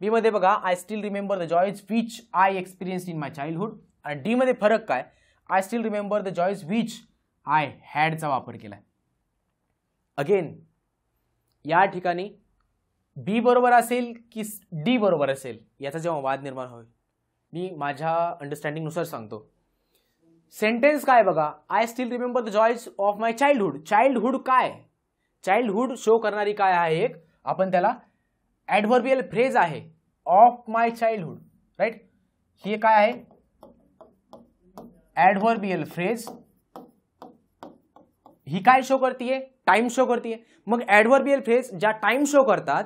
बीमध्ये बघा I still remember the joys which I experience in my childhood आणि डीमध्ये फरक काय I still remember the joys which I हॅडचा वापर केला अगेन या ठिकाणी बी बरोबर असेल की डी बरोबर असेल याचा जेव्हा वाद निर्माण होईल मी माझ्या अंडरस्टँडिंगनुसार सांगतो सेंटेन्स काय बघा I still remember the joys of my childhood childhood काय चाइल्डहूड शो करणारी काय आहे एक आपण त्याला ॲडव्हर्बियल फ्रेज आहे ऑफ माय चाइल्डहूड राईट हे काय आहे ॲडव्हर्बियल फ्रेज ही काय शो करतीये टाइम शो करतीये मग ॲडव्हर्बियल फ्रेज ज्या टाइम शो करतात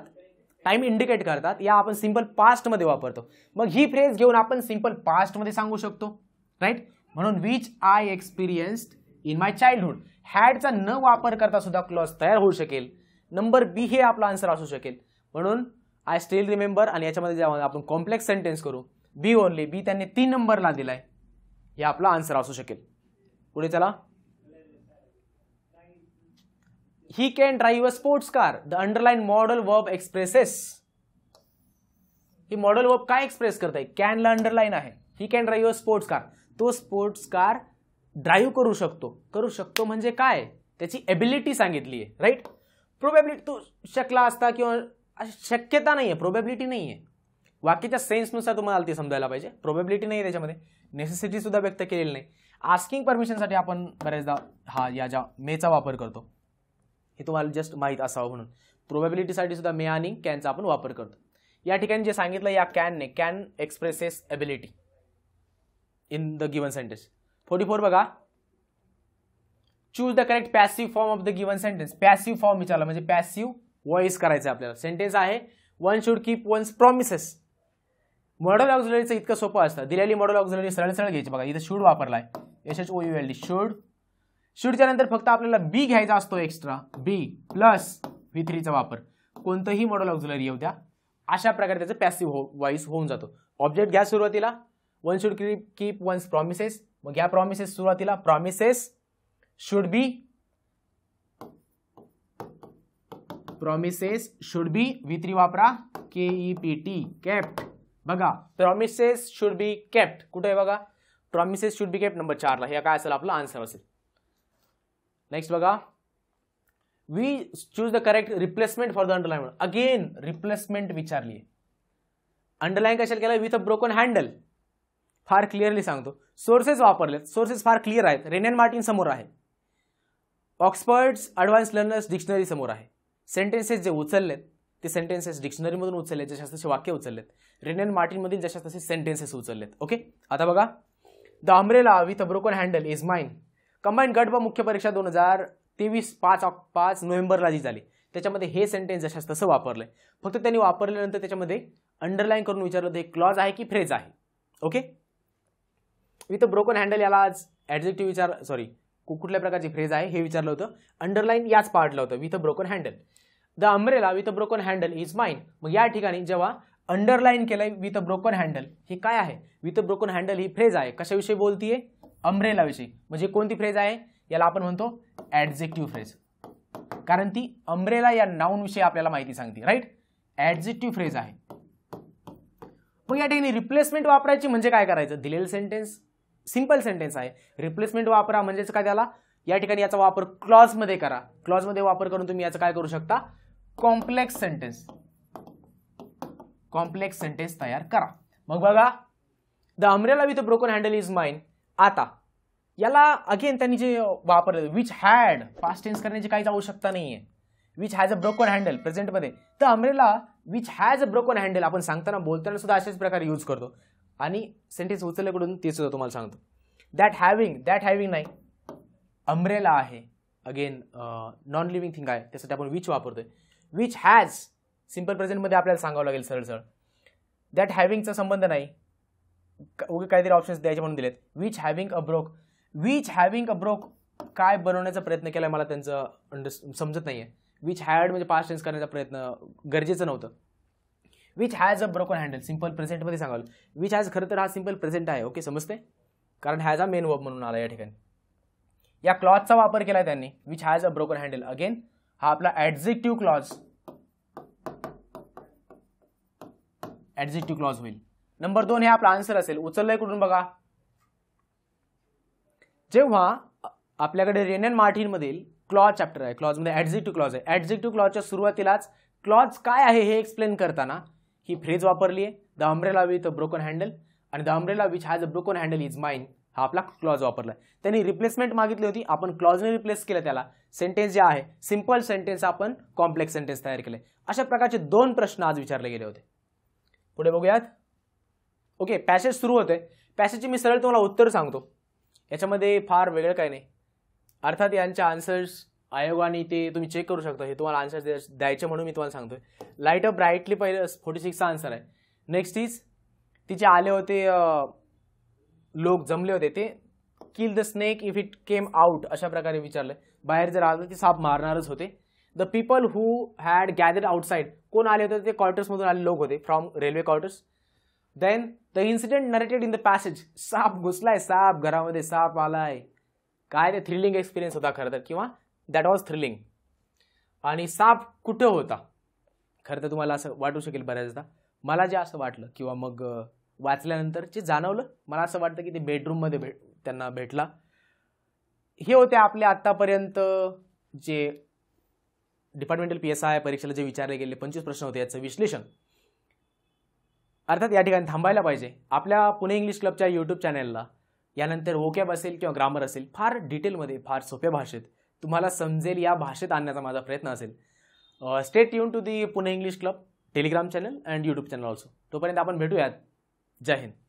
टाइम इंडिकेट करतात या आपण सिंपल पास्टमध्ये वापरतो मग ही फ्रेज घेऊन आपण सिंपल पास्टमध्ये सांगू शकतो राईट म्हणून which I experienced in my childhood हॅडचा न वापर करता सुद्धा क्लॉज तयार होऊ शकेल नंबर बी हे आपला आन्सर असू शकेल म्हणून आय स्टील रिमेंबर आणि याच्यामध्ये जेव्हा आपण कॉम्प्लेक्स सेंटेन्स करू बी ओनली बी त्यांनी तीन नंबरला दिलाय हे आपला आन्सर असू शकेल पुढे चला He can drive a sports car. The underlined model verb expresses. ही मॉडेल वर्ब काय एक्सप्रेस करताय कॅन कॅनला अंडरलाईन आहे he can drive a sports car तो स्पोर्ट्स कार ड्राईव्ह करू शकतो करू शकतो म्हणजे काय त्याची एबिलिटी सांगितली आहे राईट प्रोबॅबिलिटी तो शकला असता किंवा शक्यता नाही आहे प्रोबॅबिलिटी नाही आहे वाक्याच्या सेन्सनुसार तुम्हाला ती समजायला पाहिजे प्रोबॅबिलिटी नाही त्याच्यामध्ये नेसेसिटी सुद्धा व्यक्त केलेली नाही आस्किंग परमिशनसाठी आपण बऱ्याचदा हा या ज्या मेचा वापर करतो हे तुम्हाला जस्ट माहीत असावं म्हणून प्रोबॅबिलिटीसाठी सुद्धा मे आणि कॅनचा आपण वापर करतो या ठिकाणी जे सांगितलं या कॅनने can expresses ability in the given sentence forty four बघा choose the correct passive form of the given sentence passive form विचारला म्हणजे पॅसिव्ह व्हॉइस करायचं आपल्याला सेंटेन्स आहे one should keep one's promises modal ऑक्झिलरीचं इतकं सोपं असतं दिलेली मॉडल ऑक्झिलरी सरळ सरळ घ्यायची बघा इथं शूड वापरलाय S H O U L D should शूटच्या नंतर फक्त आपल्याला बी घ्यायचा असतो एक्स्ट्रा बी प्लस व्ही थ्रीचा वापर कोणतंही मॉडल ऑक्झुलरी येऊ द्या अशा प्रकारे त्याचं पॅसिव्ह वॉइस होऊन जातो ऑब्जेक्ट घ्या सुरुवातीला वन शुड की कीप वन्स प्रॉमिसेस मग या प्रॉमिसेस सुरुवातीला promises should be promises should be V three वापरा K E P T kept बघा प्रॉमिसेस शुड बी केप्ट कुठे आहे बघा promises should be kept number चारला हे काय असेल आपला आन्सर असेल नेक्स्ट बघा we choose the correct replacement for the underline again replacement विचारली अंडरलाईन कशाला केलं विथ अ ब्रोकन हैंडल फार क्लिअरली सांगतो सोर्सेस वापरलेत सोर्सेस फार क्लिअर आहेत रेनेन मार्टिन समोर आहे ऑक्सफर्ड्स ॲडव्हान्स लर्नर्स डिक्शनरी समोर आहे सेंटेन्सेस जे उचललेत ते सेंटेन्सेस डिक्शनरीमधून उचललेत जशा तसे वाक्य उचललेत रेनेन मार्टिनमधील जशा तसे सेंटेन्सेस उचललेत ओके आता बघा the umbrella with a broken handle is mine combined गट व मुख्य परीक्षा दोन हजार तेवीस पाच पाच नोव्हेंबरला जी झाली त्याच्यामध्ये हे सेंटेन्स जशास तसं वापरलं फक्त त्यांनी वापरल्यानंतर त्याच्यामध्ये अंडरलाईन करून विचारलं ते क्लॉज आहे की फ्रेज आहे ओके विथ ब्रोकन हँडल याला आज ॲडजेक्टिव्ह विचार सॉरी कुठल्या प्रकारची फ्रेज आहे हे विचारलं होतं अंडरलाईन याच पार्टला होतं with a broken handle the umbrella with a broken handle is mine मग या ठिकाणी जेव्हा अंडरलाईन केलंय विथ अ ब्रोकन हँडल हे काय आहे विथ अ ब्रोकन हँडल ही फ्रेज आहे कशाविषयी बोलतीये अम्ब्रेलाविषयी म्हणजे कोणती फ्रेज आहे याला आपण म्हणतो ॲडजेक्टिव्ह फ्रेज कारण ती अम्ब्रेला या नाऊनविषयी आपल्याला माहिती सांगते राईट ॲडजेक्टिव्ह फ्रेज आहे मग या ठिकाणी रिप्लेसमेंट वापरायची म्हणजे काय करायचं दिलेलं सेंटेन्स सिंपल सेंटेन्स आहे रिप्लेसमेंट वापरा म्हणजेच काय त्याला या ठिकाणी याचा वापर क्लॉजमध्ये करा क्लॉजमध्ये वापर करून तुम्ही याचा काय करू शकता कॉम्प्लेक्स सेंटेन्स कॉम्प्लेक्स सेंटेन्स तयार करा मग बघा the umbrella with broken handle is mind आता याला अगेन त्यांनी जे वापरलं विच हॅड फास्ट टेन्स करण्याची काहीच आवश्यकता नाही आहे which has a broken handle प्रेझेंटमध्ये तर umbrella which has a broken handle आपण सांगताना बोलताना सुद्धा अशाच प्रकारे यूज करतो आणि सेंटेन्स उचलल्याकडून ते सुद्धा तुम्हाला सांगतो दॅट हॅव्हिंग दॅट हॅव्हिंग नाही अमरेला आहे अगेन नॉन लिव्हिंग थिंग आहे त्यासाठी आपण विच वापरतोय विच हॅज सिम्पल प्रेझेंटमध्ये आपल्याला सांगावं लागेल सरळ सरळ दॅट हॅव्हिंगचा संबंध नाही ओके काहीतरी ऑप्शन्स द्यायचे म्हणून दिलेत which having a broke which having a broke काय बनवण्याचा प्रयत्न केला मला त्यांचं अंडर समजत नाही आहे विच हॅड म्हणजे पास चेंज करण्याचा प्रयत्न गरजेचं नव्हतं which has a broken handle simple प्रेझेंटमध्ये सांगाल विच हॅज खरं तर हा सिम्पल प्रेझेंट आहे ओके समजते कारण हॅज अ मेन वर्ब म्हणून आला या ठिकाणी या क्लॉजचा वापर केला त्यांनी which has a broken handle again हा आपला ऍडजेक्टिव्ह क्लॉज ऍडजेक्टिव्ह क्लॉज होईल नंबर दोन हे आपला आन्सर असेल उचललंय कुठून बघा जेव्हा आपल्याकडे रेनन मधील क्लॉज चॅप्टर आहे क्लॉजमध्ये ऍडजेक्टिव्ह क्लॉज म्हणजे आहे ऍडजेक्टिव्ह क्लॉजच्या सुरुवातीलाच क्लॉज काय आहे हे एक्सप्लेन करताना ही फ्रेज वापरली आहे the umbrella with a broken handle आणि the umbrella which has a broken handle is mine हा आपला क्लॉज वापरला त्यांनी रिप्लेसमेंट मागितली होती आपण क्लॉजने रिप्लेस केलं त्याला सेंटेन्स जे आहे सिम्पल सेंटेन्स आपण कॉम्प्लेक्स सेंटेन्स तयार केले अशा प्रकारचे दोन प्रश्न आज विचारले गेले होते पुढे बघूयात ओके पॅसेज सुरू होते पॅसेजची मी सरळ तुम्हाला उत्तर सांगतो याच्यामध्ये फार वेगळं काही नाही अर्थात यांच्या आन्सर्स आयोगाने ते तुम्ही चेक करू शकता हे तुम्हाला आन्सर द्यायचे म्हणून मी तुम्हाला सांगतोय लाईट अप ब्राईटली पहिलं फोर्टी सिक्सचा आन्सर आहे नेक्स्ट इज तिचे आले होते लोक जमले होते ते kill the snake if it came out अशा प्रकारे विचारलं बाहेर जर आलं तर ते साप मारणारच होते the people who had gather outside कोण आले होते ते क्वार्टर्समधून आले लोक होते from railway quarters then the incident narrated in the passage साप घुसलाय साप घरामध्ये साप आलाय काय ते थ्रिलिंग एक्सपिरियन्स होता खरं तर किंवा दॅट वॉज थ्रिलिंग आणि साप कुठं होता खरं तर तुम्हाला असं वाटू शकेल बऱ्याचदा मला जे असं वाटलं किंवा मग वाचल्यानंतर जे जाणवलं मला असं वाटतं की ते बेडरूममध्ये भेट त्यांना भेटला हे होते आपले आत्तापर्यंत जे डिपार्टमेंटल पी एस आय परीक्षेला जे विचारले गेले पंचवीस प्रश्न होते याचं विश्लेषण अर्थात या ठिकाणी थांबायला पाहिजे आपल्या पुणे इंग्लिश क्लबच्या यूट्यूब चॅनलला यानंतर ओकॅब असेल किंवा ग्रामर असेल फार डिटेलमध्ये फार सोप्या भाषेत तुम्हाला समजेल या भाषेत आणण्याचा माझा प्रयत्न असेल स्टेट युन to the Pune English club Telegram channel and YouTube channel also तोपर्यंत आपण भेटूयात जय हिंद